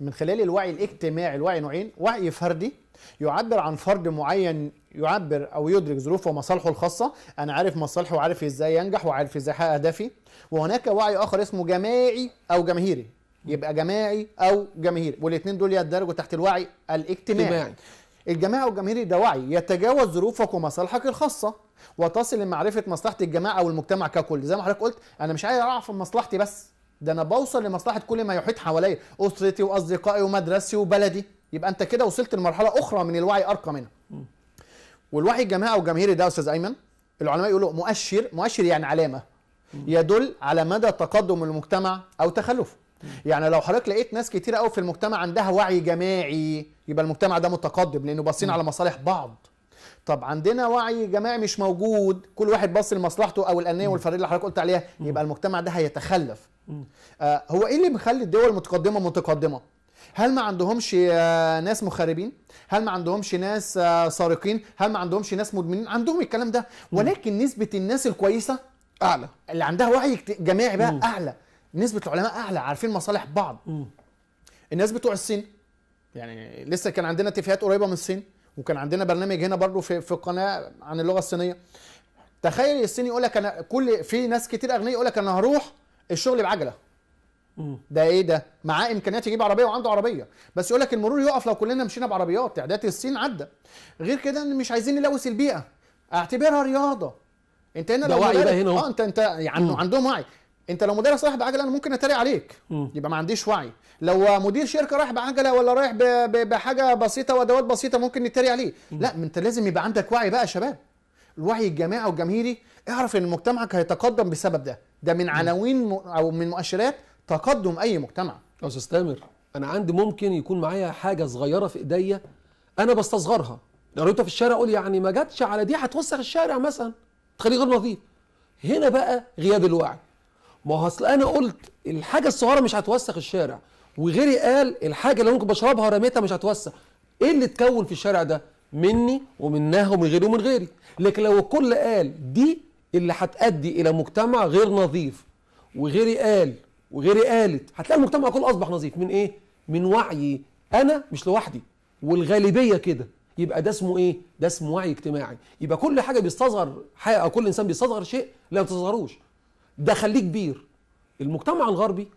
من خلال الوعي الاجتماعي الوعي نوعين وعي فردي يعبر عن فرد معين يعبر او يدرك ظروفه ومصالحه الخاصه انا عارف مصالحي وعارف ازاي ينجح وعارف ازاي احقق اهدافي وهناك وعي اخر اسمه جماعي او جماهيري يبقى جماعي او جماهيري والاثنين دول يدرجوا تحت الوعي الاجتماعي اجتماعي. الجماعي او الجماهيري ده وعي يتجاوز ظروفك ومصالحك الخاصه وتصل لمعرفه مصلحه الجماعه او المجتمع ككل زي ما حضرتك قلت انا مش عايز اعرف مصلحتي بس ده انا بوصل لمصلحه كل ما يحيط حواليا اسرتي واصدقائي ومدرستي وبلدي يبقى انت كده وصلت لمرحله اخرى من الوعي ارقى منها والوعي الجماعي او الجماهيري ده استاذ ايمن العلماء يقولوا مؤشر مؤشر يعني علامه يدل على مدى تقدم المجتمع او تخلفه يعني لو حضرتك لقيت ناس كتير قوي في المجتمع عندها وعي جماعي يبقى المجتمع ده متقدم لانه باصين على مصالح بعض طب عندنا وعي جماعي مش موجود كل واحد باص لمصلحته او الانيه والفرديه اللي حضرتك قلت عليها يبقى المجتمع ده هيتخلف آه هو ايه اللي مخلي الدول متقدمه متقدمه هل ما عندهمش آه، ناس مخربين هل ما عندهمش ناس آه، سارقين هل ما عندهمش ناس مدمنين عندهم الكلام ده ولكن نسبه الناس الكويسه اعلى اللي عندها وعي جماعي بقى اعلى نسبه العلماء اعلى عارفين مصالح بعض الناس بتوع الصين يعني لسه كان عندنا اتفاقات قريبه من الصين وكان عندنا برنامج هنا برضو في في قناه عن اللغه الصينيه تخيل الصيني يقول لك انا كل في ناس كتير اغنياء يقول لك انا هروح الشغل بعجله ده ايه ده؟ معاه امكانيات يجيب عربيه وعنده عربيه، بس يقول لك المرور يقف لو كلنا مشينا بعربيات، تعداد الصين عدى. غير كده ان مش عايزين نلوث البيئه، اعتبرها رياضه. انت هنا ده وعي هنا اه انت انت يعني مم. عندهم وعي. انت لو مدير صاحب عجله انا ممكن اتريق عليك مم. يبقى ما عنديش وعي لو مدير شركه رايح بعجله ولا رايح بحاجه بسيطه وادوات بسيطه ممكن نتريق عليه مم. لا انت لازم يبقى عندك وعي بقى يا شباب الوعي الجماعي والجماهيري اعرف ان مجتمعك هيتقدم بسبب ده ده من عناوين م... او من مؤشرات تقدم اي مجتمع استاذ تامر انا عندي ممكن يكون معايا حاجه صغيره في ايديا انا بستصغرها لو في الشارع اقول يعني ما جاتش على دي هتوسخ الشارع مثلا تخليه غير نظيف هنا بقى غياب الوعي ما هو اصل انا قلت الحاجه الصغيره مش هتوسخ الشارع وغيري قال الحاجه اللي ممكن بشربها ورميتها مش هتوسخ ايه اللي اتكون في الشارع ده مني ومنها ومن غيري ومن غيري لكن لو الكل قال دي اللي هتؤدي الى مجتمع غير نظيف وغيري قال وغيري قالت هتلاقي المجتمع كله اصبح نظيف من ايه من وعي انا مش لوحدي والغالبيه كده يبقى ده اسمه ايه ده اسمه وعي اجتماعي يبقى كل حاجه بيستصغر حقيقة او كل انسان بيستصغر شيء لا ما تصغروش ده خليه كبير المجتمع الغربي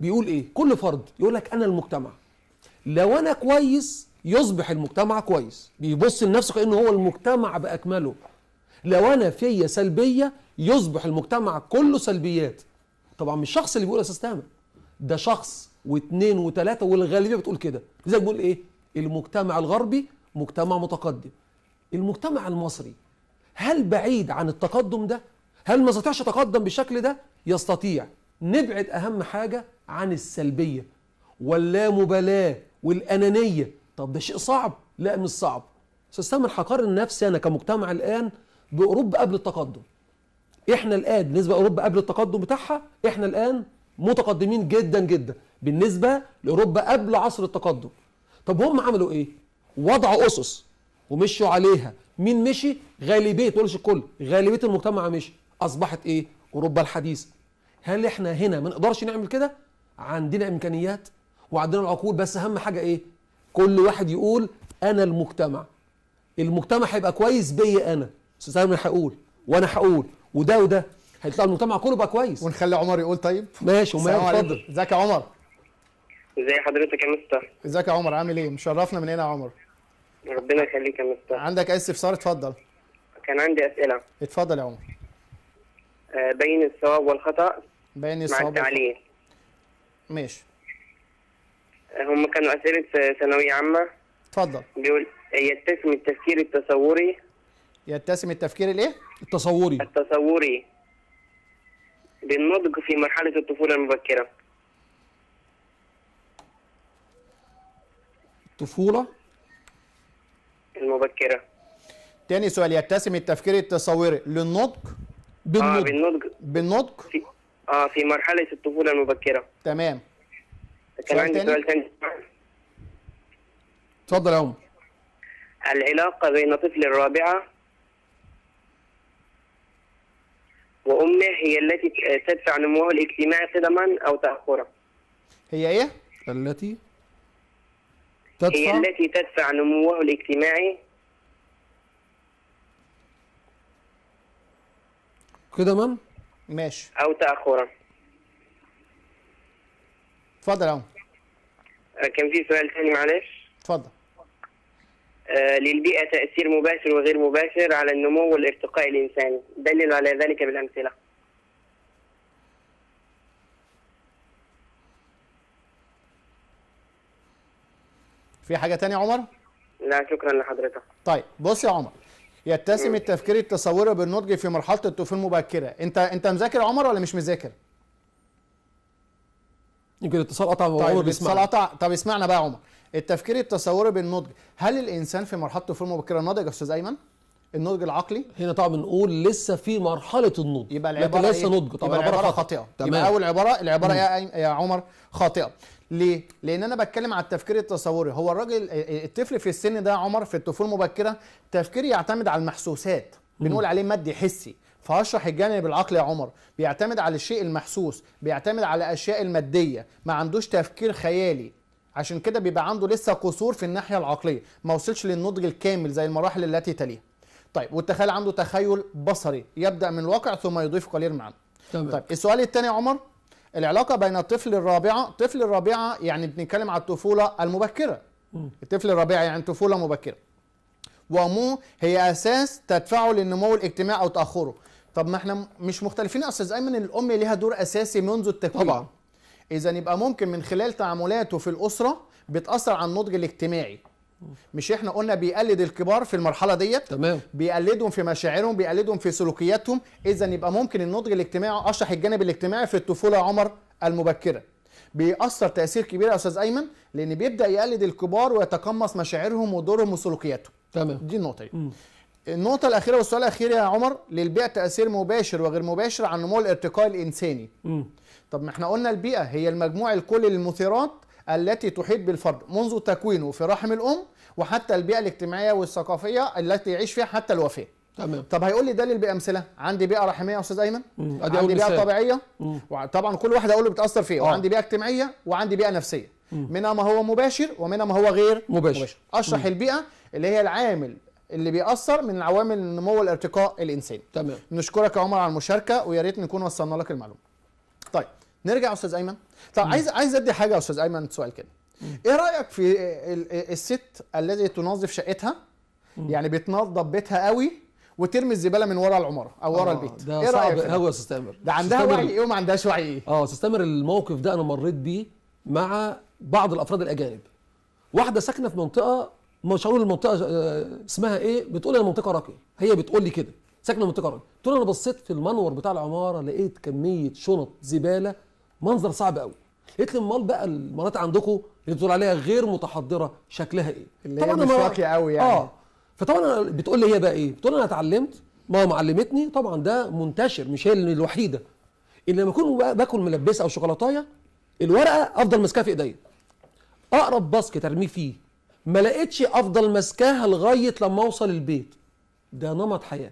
بيقول ايه كل فرد يقول لك انا المجتمع لو انا كويس يصبح المجتمع كويس بيبص لنفسه كانه هو المجتمع باكمله لو انا فيا سلبيه يصبح المجتمع كله سلبيات طبعا مش الشخص اللي بيقول اساس تامر ده شخص واثنين وثلاثه والغالبيه بتقول كده لذلك بيقول ايه المجتمع الغربي مجتمع متقدم المجتمع المصري هل بعيد عن التقدم ده هل ما استطيعش يتقدم بالشكل ده يستطيع نبعد اهم حاجه عن السلبيه واللامبالاه والانانيه طب ده شيء صعب لا مش صعب استاذ هقارن نفسي انا كمجتمع الان باوروبا قبل التقدم احنا الان بالنسبه لاوروبا قبل التقدم بتاعها احنا الان متقدمين جدا جدا بالنسبه لاوروبا قبل عصر التقدم طب هم عملوا ايه وضعوا اسس ومشوا عليها مين مشي غالبيه تقولش الكل غالبيه المجتمع مشي اصبحت ايه اوروبا الحديثه هل احنا هنا ما نقدرش نعمل كده عندنا امكانيات وعندنا العقول بس اهم حاجه ايه كل واحد يقول انا المجتمع المجتمع هيبقى كويس بيا انا استاذ انا هقول وانا هقول وده وده هيطلع المجتمع كله بقى كويس ونخلي عمر يقول طيب ماشي ومال اتفضل ازيك يا عمر ازي حضرتك يا مستر ازيك يا عمر عامل ايه مشرفنا من هنا يا عمر ربنا يخليك يا مستر عندك اي استفسار اتفضل كان عندي اسئله اتفضل يا عمر آه، بين الصواب والخطا بين الصواب مع التعليل ماشي آه، هم كانوا اسئله ثانويه عامه اتفضل بيقول هي التسمي التفكير التصوري يتسم التفكير الايه؟ التصوري التصوري بالنضج في مرحلة الطفولة المبكرة الطفولة المبكرة تاني سؤال يتسم التفكير التصوري للنضج بالنضج آه بالنضج بالنضج في... اه في مرحلة الطفولة المبكرة تمام كان عندي سؤال تاني اتفضل يا عمر العلاقة بين طفل الرابعة وأمه هي التي تدفع نموه الاجتماعي قدما أو تأخرا هي إيه؟ التي تدفع هي التي تدفع نموه الاجتماعي قدما ماشي أو تأخرا اتفضل يا كان في سؤال ثاني معلش اتفضل آه، للبيئة تأثير مباشر وغير مباشر على النمو والارتقاء الإنساني دلل على ذلك بالأمثلة في حاجة تانية عمر؟ لا شكرا لحضرتك طيب بص يا عمر يتسم التفكير التصوري بالنضج في مرحلة الطفولة المبكرة انت انت مذاكر يا عمر ولا مش مذاكر؟ يمكن الاتصال قطع طيب الاتصال قطع طب اسمعنا بقى يا عمر التفكير التصوري بالنضج هل الانسان في مرحله الطفوله المبكره ناضج يا استاذ ايمن النضج العقلي هنا طبعا بنقول لسه في مرحله النضج يبقى العباره لسه إيه؟ نضج طبعا يبقى العباره خاطئه تمام. يبقى اول عباره العباره يا, يا عمر خاطئه ليه؟ لان انا بتكلم على التفكير التصوري هو الراجل الطفل في السن ده يا عمر في الطفوله المبكره تفكير يعتمد على المحسوسات بنقول عليه مادي حسي فاشرح الجانب العقلي يا عمر بيعتمد على الشيء المحسوس بيعتمد على الاشياء الماديه ما عندوش تفكير خيالي عشان كده بيبقى عنده لسه قصور في الناحيه العقليه ما وصلش للنضج الكامل زي المراحل التي تليها طيب والتخيل عنده تخيل بصري يبدا من الواقع ثم يضيف قليل معنا طبعا. طيب السؤال الثاني يا عمر العلاقه بين الطفل الرابعه طفل الرابعه يعني بنتكلم على الطفوله المبكره م. الطفل الرابعه يعني طفوله مبكره ومو هي اساس تدفعه للنمو الاجتماعي او تاخره طب ما احنا مش مختلفين يا استاذ ايمن الام ليها دور اساسي منذ التكوين طبعا اذا يبقى ممكن من خلال تعاملاته في الاسره بتاثر على النضج الاجتماعي مش احنا قلنا بيقلد الكبار في المرحله ديت تمام بيقلدهم في مشاعرهم بيقلدهم في سلوكياتهم اذا يبقى ممكن النضج الاجتماعي اشرح الجانب الاجتماعي في الطفوله يا عمر المبكره بيأثر تأثير كبير يا أستاذ أيمن لأن بيبدأ يقلد الكبار ويتقمص مشاعرهم ودورهم وسلوكياتهم. تمام دي النقطة دي. النقطة الأخيرة والسؤال الأخير يا عمر للبيع تأثير مباشر وغير مباشر على النمو الارتقائي الإنساني. م. طب ما احنا قلنا البيئة هي المجموع الكلي للمثيرات التي تحيط بالفرد منذ تكوينه في رحم الأم وحتى البيئة الاجتماعية والثقافية التي يعيش فيها حتى الوفاة تمام طب هيقول لي ده للبيئة أمثلة عندي بيئة رحمية يا أستاذ أيمن عندي بيئة طبيعية طبعا كل واحد أقول له بتأثر فيه إيه وعندي بيئة اجتماعية وعندي بيئة نفسية منها ما هو مباشر ومنها ما هو غير مباشر, مباشر. أشرح البيئة اللي هي العامل اللي بيأثر من عوامل النمو والارتقاء الإنساني تمام نشكرك يا عمر على المشاركة ويا ريت نكون وصلنا لك المعلومة نرجع يا استاذ ايمن طب عايز عايز ادي حاجه يا استاذ ايمن سؤال كده ايه رايك في الست الذي تنظف شقتها يعني بتنظف بيتها قوي وترمي الزباله من ورا العماره او ورا آه البيت ده ايه صعب رايك قوي يا استاذ ده عندها وعي ايه وما عندهاش وعي ايه اه استاذ تامر الموقف ده انا مريت بيه مع بعض الافراد الاجانب واحده ساكنه في منطقه مش هقول المنطقه آه، اسمها ايه بتقول انا منطقه راقيه هي بتقول لي كده ساكنه منطقه راقيه تقول انا بصيت في المنور بتاع العماره لقيت كميه شنط زباله منظر صعب قوي قلت لي امال بقى المناطق عندكم اللي بتقول عليها غير متحضره شكلها ايه؟ اللي طبعا هي مش واقيه قوي يعني اه فطبعا بتقول لي هي بقى ايه؟ بتقول انا اتعلمت ماما علمتني طبعا ده منتشر مش هي الوحيده اللي لما اكون باكل ملبسه او شوكولاتايه الورقه افضل ماسكاها في ايديا اقرب باسكت ارميه فيه ما لقيتش افضل ماسكاها لغايه لما اوصل البيت ده نمط حياه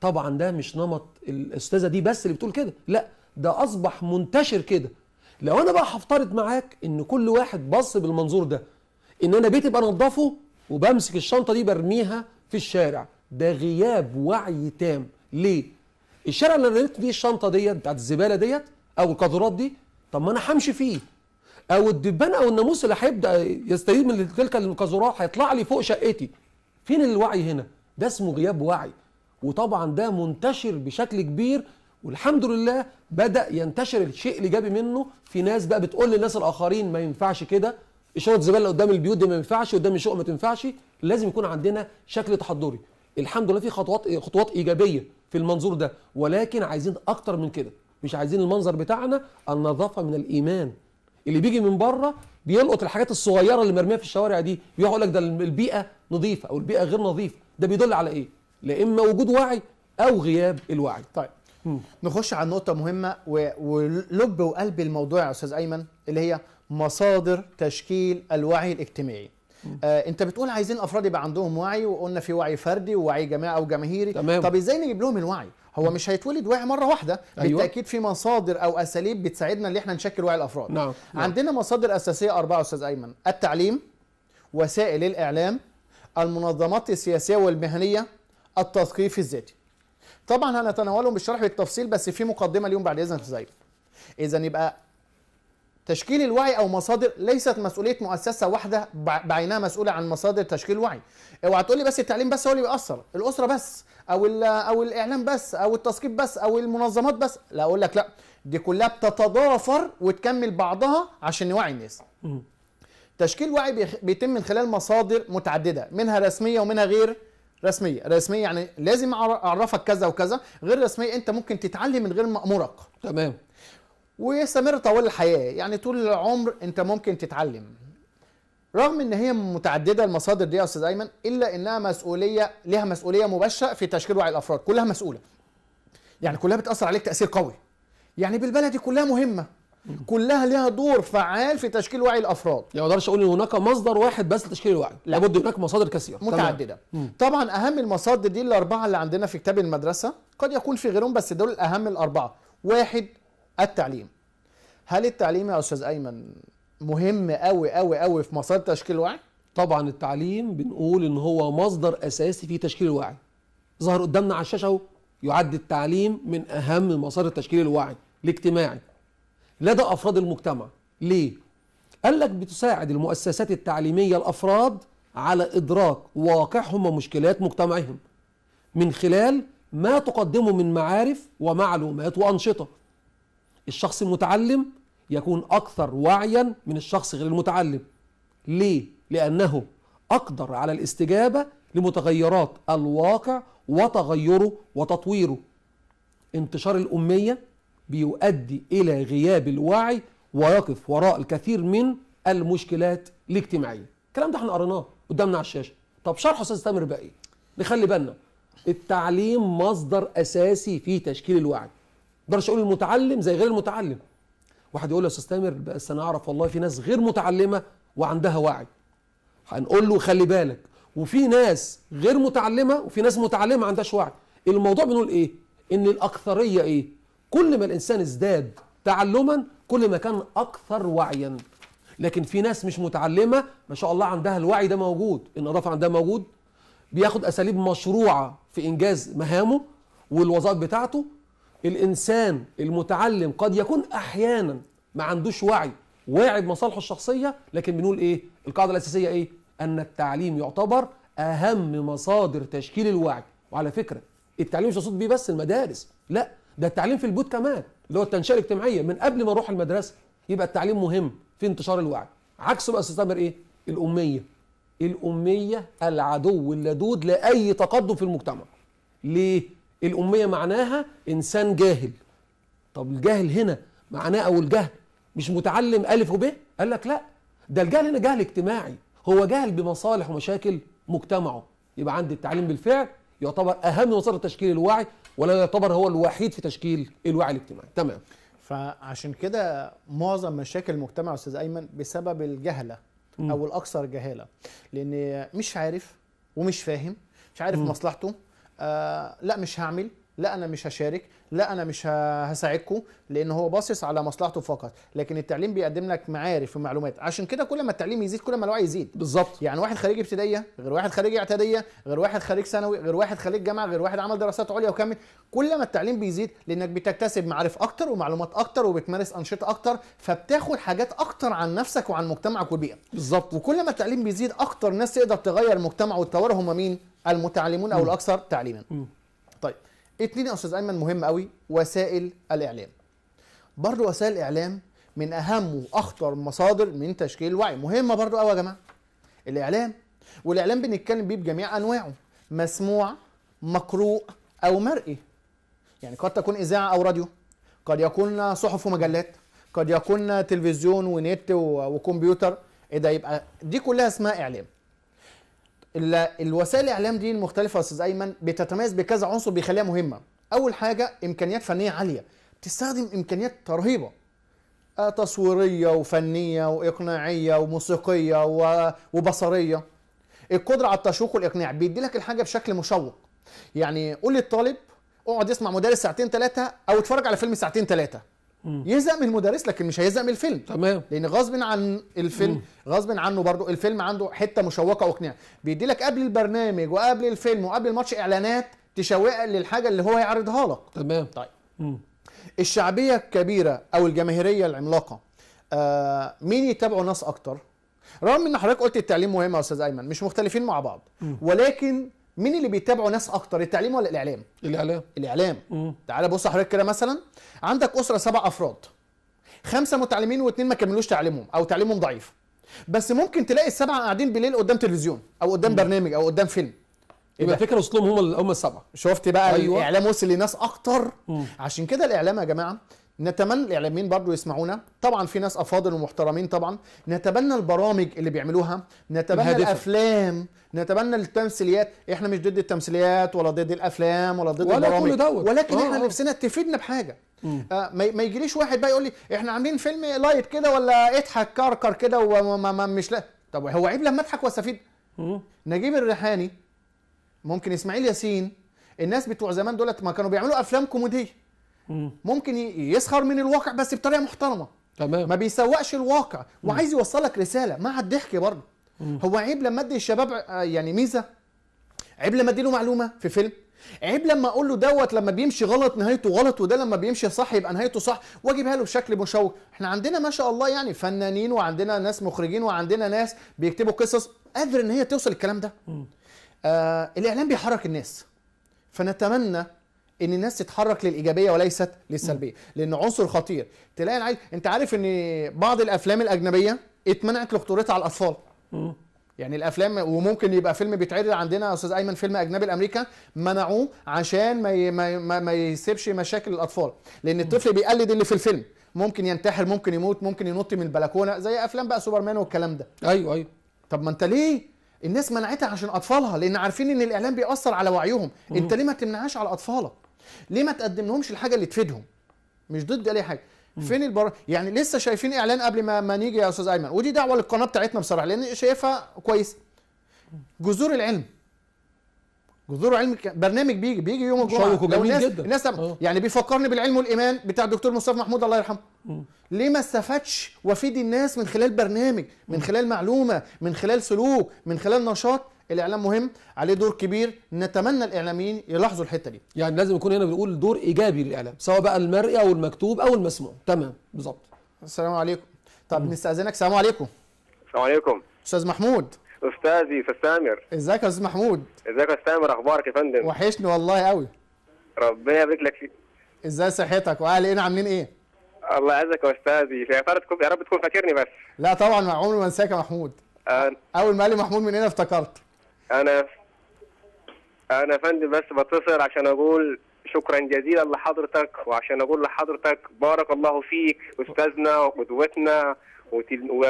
طبعا ده مش نمط الاستاذه دي بس اللي بتقول كده لا ده اصبح منتشر كده لو انا بقى هفترض معاك ان كل واحد بص بالمنظور ده ان انا بيتي بنضفه وبمسك الشنطه دي برميها في الشارع ده غياب وعي تام ليه الشارع اللي أنا رميت فيه الشنطه ديت بتاعت الزباله ديت او القاذورات دي طب ما انا همشي فيه او الدبان او الناموس اللي هيبدا يستفيد من تلك القاذورات هيطلع لي فوق شقتي فين الوعي هنا ده اسمه غياب وعي وطبعا ده منتشر بشكل كبير والحمد لله بدا ينتشر الشيء الايجابي منه في ناس بقى بتقول للناس الاخرين ما ينفعش كده اشاره زبالة قدام البيوت دي ما ينفعش قدام الشقق ما تنفعش لازم يكون عندنا شكل تحضري الحمد لله في خطوات خطوات ايجابيه في المنظور ده ولكن عايزين اكتر من كده مش عايزين المنظر بتاعنا النظافه من الايمان اللي بيجي من بره بيلقط الحاجات الصغيره اللي مرميه في الشوارع دي يقعد يقول لك ده البيئه نظيفه او البيئه غير نظيفه ده بيدل على ايه لا اما وجود وعي او غياب الوعي طيب نخش على نقطه مهمه ولب وقلب الموضوع يا استاذ ايمن اللي هي مصادر تشكيل الوعي الاجتماعي آه انت بتقول عايزين افراد يبقى عندهم وعي وقلنا في وعي فردي ووعي جماعي او جماهيري تمام. طب ازاي نجيب لهم الوعي هو مش هيتولد وعي مره واحده أيوة. بالتاكيد في مصادر او اساليب بتساعدنا ان احنا نشكل وعي الافراد نعم. نعم. عندنا مصادر اساسيه اربعه استاذ ايمن التعليم وسائل الاعلام المنظمات السياسيه والمهنيه التثقيف الذاتي طبعا هنتناولهم بالشرح بالتفصيل بس في مقدمه اليوم بعد اذنك زي اذا يبقى تشكيل الوعي او مصادر ليست مسؤوليه مؤسسه واحده بعينها مسؤوله عن مصادر تشكيل الوعي اوعى تقول لي بس التعليم بس هو اللي بيأثر الاسره بس او او الاعلام بس او التثقيف بس او المنظمات بس لا اقول لك لا دي كلها بتتضافر وتكمل بعضها عشان نوعي الناس تشكيل وعي بيتم من خلال مصادر متعدده منها رسميه ومنها غير رسميه رسميه يعني لازم اعرفك كذا وكذا غير رسميه انت ممكن تتعلم من غير مامورك تمام ويستمر طوال الحياه يعني طول العمر انت ممكن تتعلم رغم ان هي متعدده المصادر دي يا استاذ ايمن الا انها مسؤوليه لها مسؤوليه مباشره في تشكيل وعي الافراد كلها مسؤوله يعني كلها بتاثر عليك تاثير قوي يعني بالبلدي كلها مهمه كلها لها دور فعال في تشكيل وعي الافراد يعني ما اقدرش اقول ان هناك مصدر واحد بس لتشكيل الوعي لا لابد هناك مصادر كثيره متعدده طبعا, طبعا اهم المصادر دي الاربعه اللي عندنا في كتاب المدرسه قد يكون في غيرهم بس دول اهم الاربعه واحد التعليم هل التعليم يا استاذ ايمن مهم قوي قوي قوي في مصادر تشكيل الوعي طبعا التعليم بنقول ان هو مصدر اساسي في تشكيل الوعي ظهر قدامنا على الشاشه اهو يعد التعليم من اهم مصادر تشكيل الوعي الاجتماعي لدى أفراد المجتمع ليه؟ قال لك بتساعد المؤسسات التعليمية الأفراد على إدراك واقعهم ومشكلات مجتمعهم من خلال ما تقدمه من معارف ومعلومات وأنشطة الشخص المتعلم يكون أكثر وعيا من الشخص غير المتعلم ليه؟ لأنه أقدر على الاستجابة لمتغيرات الواقع وتغيره وتطويره انتشار الأمية بيؤدي إلى غياب الوعي ويقف وراء الكثير من المشكلات الاجتماعية الكلام ده احنا قريناه قدامنا على الشاشة طب شرحه أستاذ تامر بقى إيه؟ نخلي بالنا التعليم مصدر أساسي في تشكيل الوعي مقدرش أقول المتعلم زي غير المتعلم واحد يقول يا أستاذ تامر بس أنا أعرف والله في ناس غير متعلمة وعندها وعي هنقول له خلي بالك وفي ناس غير متعلمة وفي ناس متعلمة عندهاش وعي الموضوع بنقول إيه؟ إن الأكثرية إيه؟ كل ما الإنسان ازداد تعلما كل ما كان أكثر وعيا لكن في ناس مش متعلمة ما شاء الله عندها الوعي ده موجود النظافة عندها موجود بياخد أساليب مشروعة في إنجاز مهامه والوظائف بتاعته الإنسان المتعلم قد يكون أحيانا ما عندوش وعي واعي بمصالحه الشخصية لكن بنقول إيه القاعدة الأساسية إيه أن التعليم يعتبر أهم مصادر تشكيل الوعي وعلى فكرة التعليم مش مقصود بيه بس المدارس لا ده التعليم في البيوت كمان اللي هو التنشئه الاجتماعيه من قبل ما اروح المدرسه يبقى التعليم مهم في انتشار الوعي عكسه بقى استاذ ايه الاميه الاميه العدو اللدود لاي تقدم في المجتمع ليه الاميه معناها انسان جاهل طب الجاهل هنا معناه او الجهل مش متعلم الف وب قال لك لا ده الجهل هنا جهل اجتماعي هو جهل بمصالح ومشاكل مجتمعه يبقى عندي التعليم بالفعل يعتبر اهم وسيله تشكيل الوعي ولا يعتبر هو الوحيد في تشكيل الوعي الاجتماعي تمام فعشان كده معظم مشاكل المجتمع استاذ ايمن بسبب الجهله م. او الاكثر جهاله لان مش عارف ومش فاهم مش عارف م. مصلحته آه لا مش هعمل لا انا مش هشارك لا انا مش هساعدكم لان هو باصص على مصلحته فقط لكن التعليم بيقدم لك معارف ومعلومات عشان كده كل ما التعليم يزيد كل ما الوعي يزيد بالظبط يعني واحد خريج ابتدائيه غير واحد خريج اعداديه غير واحد خريج ثانوي غير واحد خريج جامعه غير واحد عمل دراسات عليا وكمل كل ما التعليم بيزيد لانك بتكتسب معارف اكتر ومعلومات اكتر وبتمارس انشطه اكتر فبتاخد حاجات اكتر عن نفسك وعن مجتمعك والبيئه بالظبط وكل ما التعليم بيزيد اكتر ناس تقدر تغير المجتمع وتطوره هم مين المتعلمون او الاكثر تعليما م. طيب اتنين يا استاذ ايمن مهم قوي وسائل الاعلام برضه وسائل الاعلام من اهم واخطر مصادر من تشكيل الوعي مهمه برضه قوي يا جماعه الاعلام والاعلام بنتكلم بيه بجميع انواعه مسموع مقروء او مرئي يعني قد تكون اذاعه او راديو قد يكون صحف ومجلات قد يكون تلفزيون ونت وكمبيوتر ايه ده يبقى دي كلها اسمها اعلام الوسائل الاعلام دي المختلفه يا استاذ ايمن بتتميز بكذا عنصر بيخليها مهمه اول حاجه امكانيات فنيه عاليه بتستخدم امكانيات رهيبه آه، تصويريه وفنيه واقناعيه وموسيقيه وبصريه القدره على التشويق والاقناع بيدي لك الحاجه بشكل مشوق يعني قول للطالب اقعد اسمع مدرس ساعتين ثلاثه او اتفرج على فيلم ساعتين ثلاثه يزهق من المدرس لكن مش هيزهق من الفيلم تمام لان غصب عن الفيلم غصب عنه برضو الفيلم عنده حته مشوقه واقنعه بيدي لك قبل البرنامج وقبل الفيلم وقبل الماتش اعلانات تشوقك للحاجه اللي هو هيعرضها لك تمام طيب مم. الشعبيه الكبيره او الجماهيريه العملاقه آه مين يتابعوا ناس اكتر رغم ان حضرتك قلت التعليم مهم يا استاذ ايمن مش مختلفين مع بعض ولكن مين اللي بيتابعه ناس اكتر التعليم ولا الاعلام الاعلام الاعلام تعال بص حضرتك كده مثلا عندك اسره سبع افراد خمسه متعلمين واثنين ما كملوش تعليمهم او تعليمهم ضعيف بس ممكن تلاقي السبعه قاعدين بالليل قدام تلفزيون او قدام مم. برنامج او قدام فيلم إيه يبقى فكره وصلهم هم هم السبعه شفت بقى أيوة. الاعلام وصل لناس اكتر مم. عشان كده الاعلام يا جماعه نتمنى الاعلاميين يعني برضو يسمعونا طبعا في ناس افاضل ومحترمين طبعا نتبنى البرامج اللي بيعملوها نتبنى الهدفة. الافلام نتبنى التمثيليات احنا مش ضد التمثيليات ولا ضد الافلام ولا ضد ولا البرامج كل دوت. ولكن آه احنا آه. نفسنا تفيدنا بحاجه آه ما يجيليش واحد بقى يقول لي احنا عاملين فيلم لايت كده ولا اضحك كركر كده ومش لا طب هو عيب لما اضحك واستفيد نجيب الريحاني ممكن اسماعيل ياسين الناس بتوع زمان دولت ما كانوا بيعملوا افلام كوميديه ممكن يسخر من الواقع بس بطريقه محترمه تمام ما بيسوقش الواقع وعايز يوصلك رساله مع الضحك برضه هو عيب لما ادي الشباب آه، يعني ميزه عيب لما اديله معلومه في فيلم عيب لما اقول له دوت لما بيمشي غلط نهايته غلط وده لما بيمشي صح يبقى نهايته صح واجيبها له بشكل مشوق احنا عندنا ما شاء الله يعني فنانين وعندنا ناس مخرجين وعندنا ناس بيكتبوا قصص قادر ان هي توصل الكلام ده آه الاعلام بيحرك الناس فنتمنى ان الناس تتحرك للايجابيه وليست للسلبيه لان عنصر خطير تلاقي العيل انت عارف ان بعض الافلام الاجنبيه اتمنعت لخطورتها على الاطفال يعني الافلام وممكن يبقى فيلم بيتعرض عندنا يا استاذ ايمن فيلم اجنبي الامريكا منعوه عشان ما ي... ما ما يسيبش مشاكل الاطفال لان الطفل بيقلد اللي في الفيلم ممكن ينتحر ممكن يموت ممكن ينط من البلكونه زي افلام بقى سوبرمان والكلام ده ايوه ايوه طب ما انت ليه الناس منعتها عشان اطفالها لان عارفين ان الاعلام بيأثر على وعيهم انت ليه ما تمنعهاش على اطفالك ليه ما تقدم لهمش الحاجه اللي تفيدهم مش ضد اي حاجه فين البر يعني لسه شايفين اعلان قبل ما ما نيجي يا استاذ ايمن ودي دعوه للقناه بتاعتنا بصراحه لان شايفها كويس جذور العلم جذور علم برنامج بيجي بيجي يوم الجمعه جميل الناس جدا. الناس اه. يعني بيفكرني بالعلم والايمان بتاع الدكتور مصطفى محمود الله يرحمه ليه ما استفادش وافيد الناس من خلال برنامج من خلال معلومه من خلال سلوك من خلال نشاط الاعلام مهم عليه دور كبير نتمنى الاعلاميين يلاحظوا الحته دي يعني لازم يكون هنا بنقول دور ايجابي للاعلام سواء بقى المرئي او المكتوب او المسموع تمام بالظبط السلام عليكم طب نستاذنك السلام عليكم السلام عليكم استاذ محمود استاذي استاذ سامر ازيك يا استاذ محمود ازيك يا سامر اخبارك يا فندم وحشني والله قوي ربنا يبارك لك فيك ازاي صحتك واهل ايه عاملين ايه الله يعزك يا استاذي يا تكون يا رب تكون فاكرني بس لا طبعا عمري ما انساك يا محمود أه. اول ما قال لي محمود من هنا افتكرت انا انا فندم بس بتصل عشان اقول شكرا جزيلا لحضرتك وعشان اقول لحضرتك بارك الله فيك استاذنا وقدوتنا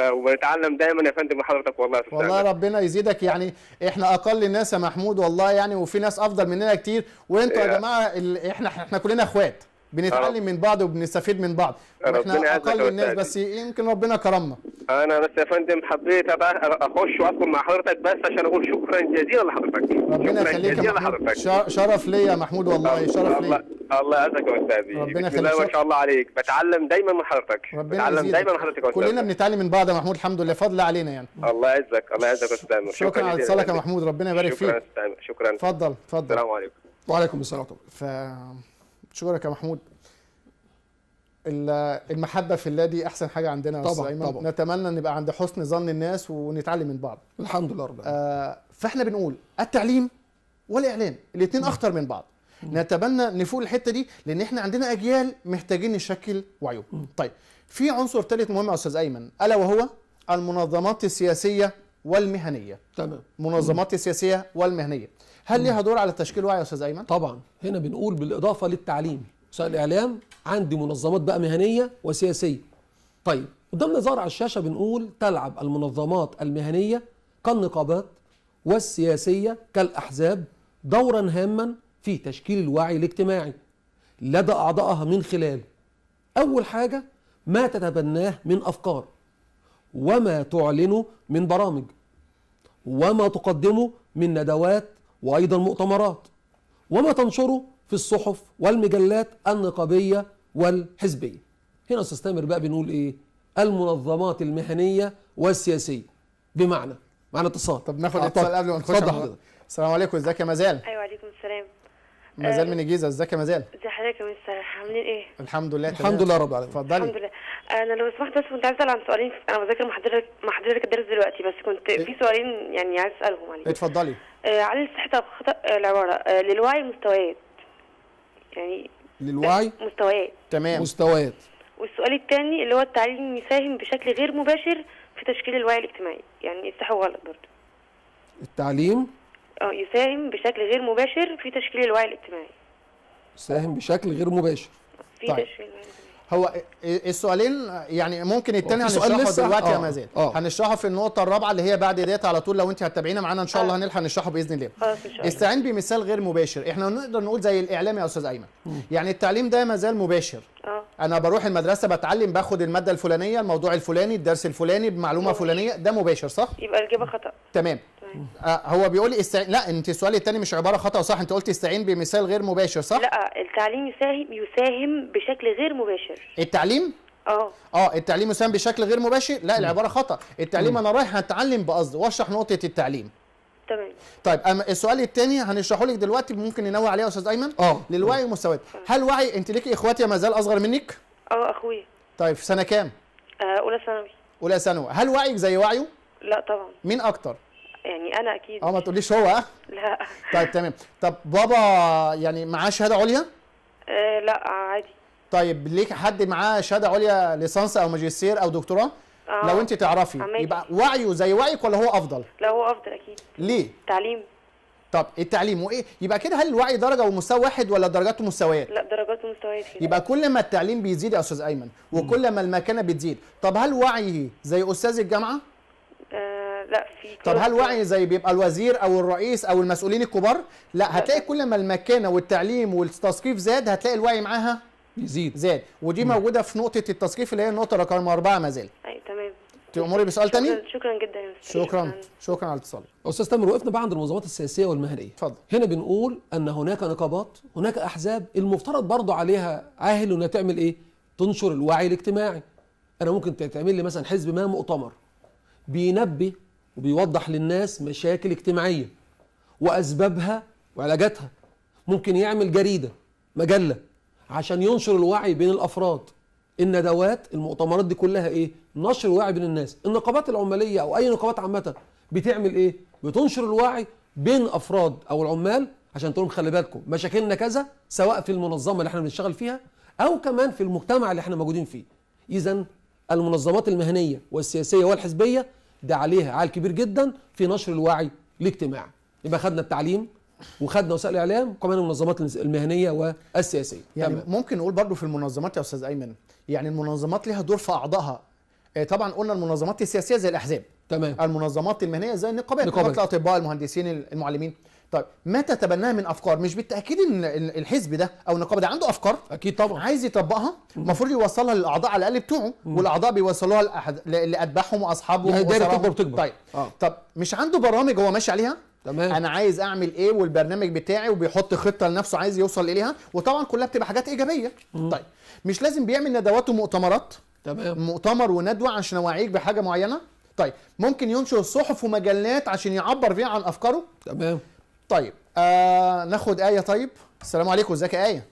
وبنتعلم دايما يا فندم من حضرتك والله استاذنا. والله ربنا يزيدك يعني احنا اقل الناس يا محمود والله يعني وفي ناس افضل مننا كتير وانتوا يا إيه. جماعه احنا احنا كلنا اخوات بنتعلم من بعض وبنستفيد من بعض احنا اقل الناس بس يمكن ربنا كرمنا انا بس يا فندم حبيت اخش وادخل مع حضرتك بس عشان اقول شكرا جزيلا لحضرتك ربنا يخليك يا محمود شرف ليا يا محمود والله شرف ليا الله يعزك يا استاذي ربنا يخليك ما شاء الله عليك بتعلم دايما من حضرتك ربنا بتعلم دايما من حضرتك كلنا بنتعلم من بعض يا محمود الحمد لله فضل علينا يعني الله يعزك الله يعزك يا استاذ شكرا على اتصالك يا محمود ربنا يبارك فيك شكرا شكرا اتفضل اتفضل السلام عليكم وعليكم السلام ورحمه الله شكرا يا محمود المحبه في الله دي احسن حاجه عندنا طبعا طبعا نتمنى نبقى عند حسن ظن الناس ونتعلم من بعض الحمد لله رب آه فاحنا بنقول التعليم والإعلام الاثنين نعم. اخطر من بعض نتمنى نفوق الحته دي لان احنا عندنا اجيال محتاجين نشكل وعيهم طيب في عنصر ثالث مهم يا استاذ ايمن الا وهو المنظمات السياسيه والمهنيه تمام منظمات السياسيه والمهنيه هل ليها دور على تشكيل وعي يا استاذ ايمن طبعا هنا بنقول بالاضافه للتعليم وسائل الاعلام عندي منظمات بقى مهنيه وسياسيه طيب قدامنا ظاهر على الشاشه بنقول تلعب المنظمات المهنيه كالنقابات والسياسيه كالاحزاب دورا هاما في تشكيل الوعي الاجتماعي لدى اعضائها من خلال اول حاجه ما تتبناه من افكار وما تعلنه من برامج وما تقدمه من ندوات وأيضا مؤتمرات وما تنشره في الصحف والمجلات النقابية والحزبية هنا تامر بقى بنقول إيه المنظمات المهنية والسياسية بمعنى معنى اتصال طب ناخد اتصال قبل ما نخش اتفضل السلام عليكم ازيك يا مازال ايوه وعليكم السلام مازال آه، من الجيزه ازيك يا مازال ازي حضرتك يا مستر عاملين ايه الحمد لله الحمد لله رب العالمين اتفضلي الحمد لله انا لو سمحت بس كنت عايز اسال عن سؤالين انا بذاكر مع حضرتك مع حضرتك الدرس دلوقتي بس كنت إيه؟ في سؤالين يعني عايز اسالهم عليهم اتفضلي آه، على الصحة خطا آه، العبارة آه، للوعي مستويات يعني للوعي مستويات تمام مستويات والسؤال الثاني اللي هو التعليم يساهم بشكل غير مباشر في تشكيل الوعي الاجتماعي يعني صح وغلط برضه التعليم اه يساهم بشكل غير مباشر في تشكيل الوعي الاجتماعي يساهم بشكل غير مباشر في طيب. تشكيل الوعي الاجتماعي هو السؤالين يعني ممكن الثاني هنشرحه دلوقتي يا آه. مازال آه. هنشرحه في النقطه الرابعه اللي هي بعد ديت على طول لو انت هتتابعينا معانا ان شاء الله آه. هنلحق نشرحه باذن الله استعين بمثال غير مباشر احنا نقدر نقول زي الاعلام يا استاذ ايمن يعني التعليم ده مازال مباشر مباشر انا بروح المدرسه بتعلم باخد الماده الفلانيه الموضوع الفلاني الدرس الفلاني بمعلومه فلانيه ده مباشر صح يبقى الاجابه خطا تمام طيب. آه، هو بيقول لي استعين لا انت السؤال الثاني مش عباره خطا وصح انت قلت استعين بمثال غير مباشر صح لا التعليم يساهم يساهم بشكل غير مباشر التعليم اه اه التعليم يساهم بشكل غير مباشر لا العباره خطا التعليم انا رايح هتعلم بقصد واشرح نقطه التعليم تمام طيب اما السؤال الثاني هنشرحه لك دلوقتي ممكن ننوع عليه يا استاذ ايمن اه للوعي والمساواه طيب. هل وعي انت ليكي اخواتي ما زال اصغر منك اه اخويا طيب في سنه كام آه، اولى ثانوي اولى ثانوي هل وعيك زي وعيه لا طبعا مين اكتر يعني انا اكيد اه ما تقوليش هو اه لا طيب تمام طب بابا يعني معاه شهاده عليا آه لا عادي طيب ليك حد معاه شهاده عليا ليسانس او ماجستير او دكتوراه آه. لو انت تعرفي عمالي. يبقى وعيه زي وعيك ولا هو افضل لا هو افضل اكيد ليه تعليم طب إيه التعليم وايه يبقى كده هل الوعي درجه ومستوى واحد ولا درجاته مستويات لا درجاته مستويات كده يبقى كل ما التعليم بيزيد يا استاذ ايمن وكل ما المكانه بتزيد طب هل وعيه زي استاذ الجامعه لا في طب هل وعي زي بيبقى الوزير او الرئيس او المسؤولين الكبار لا هتلاقي كل ما المكانه والتعليم والتثقيف زاد هتلاقي الوعي معاها يزيد زاد ودي م. موجوده في نقطه التثقيف اللي هي النقطه رقم أربعة ما زالت اي تمام تأمري بسؤال تاني؟ شكرا جدا يا استاذ شكرا شكرا على الاتصال استاذ تامر وقفنا بقى عند المنظمات السياسيه والمهنيه. اتفضل. هنا بنقول ان هناك نقابات، هناك احزاب المفترض برضه عليها عاهل انها تعمل ايه؟ تنشر الوعي الاجتماعي. انا ممكن تعمل لي مثلا حزب ما مؤتمر بينبه وبيوضح للناس مشاكل اجتماعية وأسبابها وعلاجاتها ممكن يعمل جريدة مجلة عشان ينشر الوعي بين الأفراد الندوات المؤتمرات دي كلها إيه نشر الوعي بين الناس النقابات العمالية أو أي نقابات عامة بتعمل إيه بتنشر الوعي بين أفراد أو العمال عشان تقول خلي بالكم مشاكلنا كذا سواء في المنظمة اللي احنا بنشتغل فيها أو كمان في المجتمع اللي احنا موجودين فيه إذا المنظمات المهنية والسياسية والحزبية ده عليها عال كبير جدا في نشر الوعي الاجتماعي يبقى خدنا التعليم وخدنا وسائل الاعلام وكمان المنظمات المهنيه والسياسيه يعني تمام. ممكن نقول برضو في المنظمات يا استاذ ايمن يعني المنظمات ليها دور في اعضائها آه، طبعا قلنا المنظمات السياسيه زي الاحزاب تمام المنظمات المهنيه زي النقابات نقابات الاطباء المهندسين المعلمين طيب ما تتبناه من افكار مش بالتاكيد ان الحزب ده او النقابه ده عنده افكار اكيد طبعا عايز يطبقها المفروض يوصلها للاعضاء على الاقل بتوعه والاعضاء بيوصلوها لأحد... لاتباعهم واصحابهم يعني دايره تكبر وتكبر طيب آه. طب مش عنده برامج هو ماشي عليها تمام انا عايز اعمل ايه والبرنامج بتاعي وبيحط خطه لنفسه عايز يوصل اليها وطبعا كلها بتبقى حاجات ايجابيه مم. طيب مش لازم بيعمل ندوات ومؤتمرات تمام مؤتمر وندوه عشان اوعيك بحاجه معينه طيب ممكن ينشر صحف ومجلات عشان يعبر فيها عن افكاره تمام طيب آه ناخد آية طيب السلام عليكم ازيك يا آية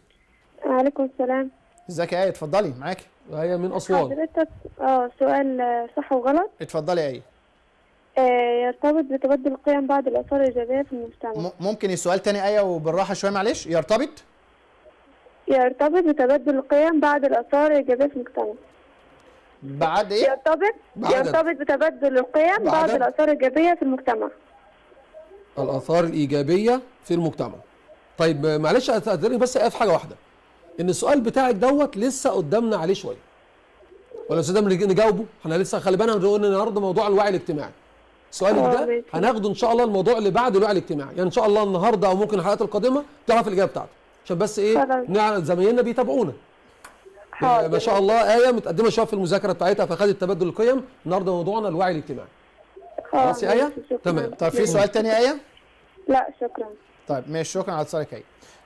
وعليكم السلام ازيك يا آية اتفضلي معاكي آية من أسوان حضرتك اه سؤال صح وغلط اتفضلي يا آية آه يرتبط بتبدل القيم بعض الآثار الإيجابية في المجتمع ممكن السؤال تاني آية وبالراحة شوية معلش يرتبط يرتبط بتبدل القيم بعد الآثار الإيجابية في المجتمع بعد إيه؟ يرتبط يرتبط بتبدل القيم بعد الآثار الإيجابية في المجتمع الاثار الايجابيه في المجتمع طيب معلش قدرني بس اقف حاجه واحده ان السؤال بتاعك دوت لسه قدامنا عليه شويه ولا استاذ نجاوبه احنا لسه خلي بالنا النهارده موضوع الوعي الاجتماعي السؤال آه، ده هناخده ان شاء الله الموضوع اللي بعد الوعي الاجتماعي يعني ان شاء الله النهارده او ممكن الحلقات القادمه تعرف الاجابه بتاعته عشان بس ايه نعرف زمايلنا بيتابعونا ما شاء الله ايه متقدمه شويه في المذاكره بتاعتها فخدت تبادل القيم النهارده موضوعنا الوعي الاجتماعي آه، خلاص يا ايه تمام طيب في سؤال تاني ايه لا شكرا طيب ماشي شكرا على اتصالك ايه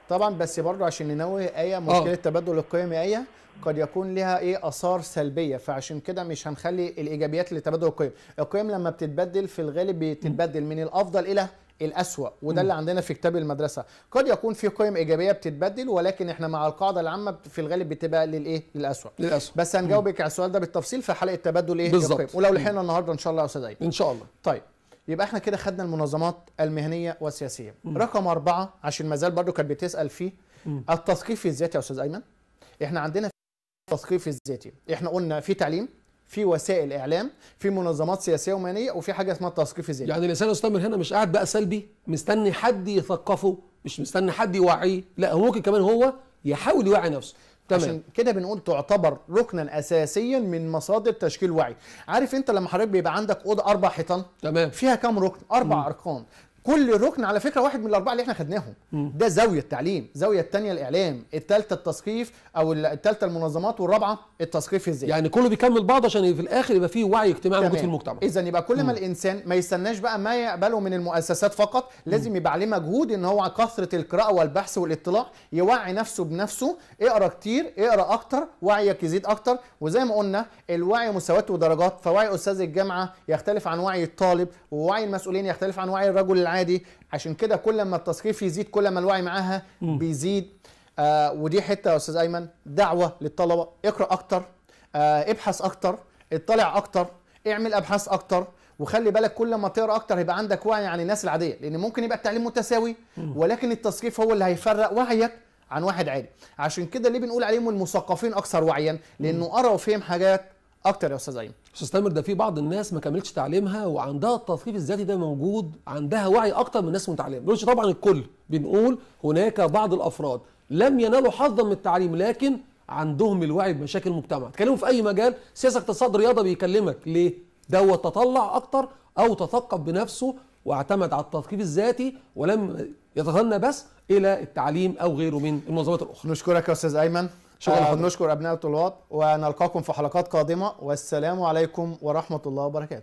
طبعا بس برضه عشان ننوه ايه آه. مشكله تبادل القيم ايه قد يكون لها ايه اثار سلبيه فعشان كده مش هنخلي الايجابيات لتبادل القيم القيم لما بتتبدل في الغالب بتتبدل من الافضل الى الأسوأ وده اللي عندنا في كتاب المدرسة قد يكون في قيم إيجابية بتتبدل ولكن احنا مع القاعدة العامة في الغالب بتبقى للإيه للأسوأ للأسوأ بس هنجاوبك على السؤال ده بالتفصيل في حلقة تبادل إيه بالظبط ولو لحقنا النهاردة إن شاء الله يا أستاذ أيمن إن شاء الله طيب يبقى احنا كده خدنا المنظمات المهنيه والسياسيه م. رقم أربعة عشان مازال برضو كانت بتسال فيه م. التثقيف الذاتي يا استاذ ايمن احنا عندنا التثقيف الذاتي احنا قلنا في تعليم في وسائل اعلام في منظمات سياسيه ومهنيه وفي حاجه اسمها التثقيف الذاتي يعني الانسان استمر هنا مش قاعد بقى سلبي مستني حد يثقفه مش مستني حد يوعيه لا هو ممكن كمان هو يحاول يوعي نفسه تمام عشان كده بنقول تعتبر ركنا اساسيا من مصادر تشكيل وعي عارف انت لما حضرتك بيبقى عندك اوضه اربع حيطان تمام فيها كام ركن اربع م. كل ركن على فكره واحد من الاربعه اللي احنا خدناهم ده زاويه التعليم زاويه الثانيه الاعلام الثالثه التثقيف او الثالثه المنظمات والرابعه التثقيف الذاتي يعني كله بيكمل بعض عشان في الاخر يبقى فيه وعي اجتماعي موجود في المجتمع اذا يبقى كل ما الانسان ما يستناش بقى ما يقبله من المؤسسات فقط لازم يبقى عليه مجهود ان هو كثره القراءه والبحث والاطلاع يوعي نفسه بنفسه اقرا كتير اقرا اكتر وعيك يزيد اكتر وزي ما قلنا الوعي مساواته ودرجات فوعي استاذ الجامعه يختلف عن وعي الطالب ووعي المسؤولين يختلف عن وعي الرجل العام عادي عشان كده كل ما التصريف يزيد كل ما الوعي معاها بيزيد آه ودي حته يا استاذ ايمن دعوه للطلبه اقرا اكتر آه ابحث اكتر اطلع اكتر اعمل ابحاث اكتر وخلي بالك كل ما تقرا اكتر هيبقى عندك وعي عن الناس العاديه لان ممكن يبقى التعليم متساوي ولكن التثقيف هو اللي هيفرق وعيك عن واحد عادي عشان كده ليه بنقول عليهم المثقفين اكثر وعيا لانه قرا وفهم حاجات اكتر يا استاذ ايمن استاذ تامر ده في بعض الناس ما كملتش تعليمها وعندها التثقيف الذاتي ده موجود عندها وعي اكتر من الناس المتعلمه مش طبعا الكل بنقول هناك بعض الافراد لم ينالوا حظا من التعليم لكن عندهم الوعي بمشاكل المجتمع تكلموا في اي مجال سياسه اقتصاد رياضه بيكلمك ليه دوت تطلع اكتر او تثقف بنفسه واعتمد على التثقيف الذاتي ولم يتغنى بس الى التعليم او غيره من المنظمات الاخرى نشكرك يا استاذ ايمن شكرا آه، لكم نشكر ابناء الطلاب ونلقاكم في حلقات قادمه والسلام عليكم ورحمه الله وبركاته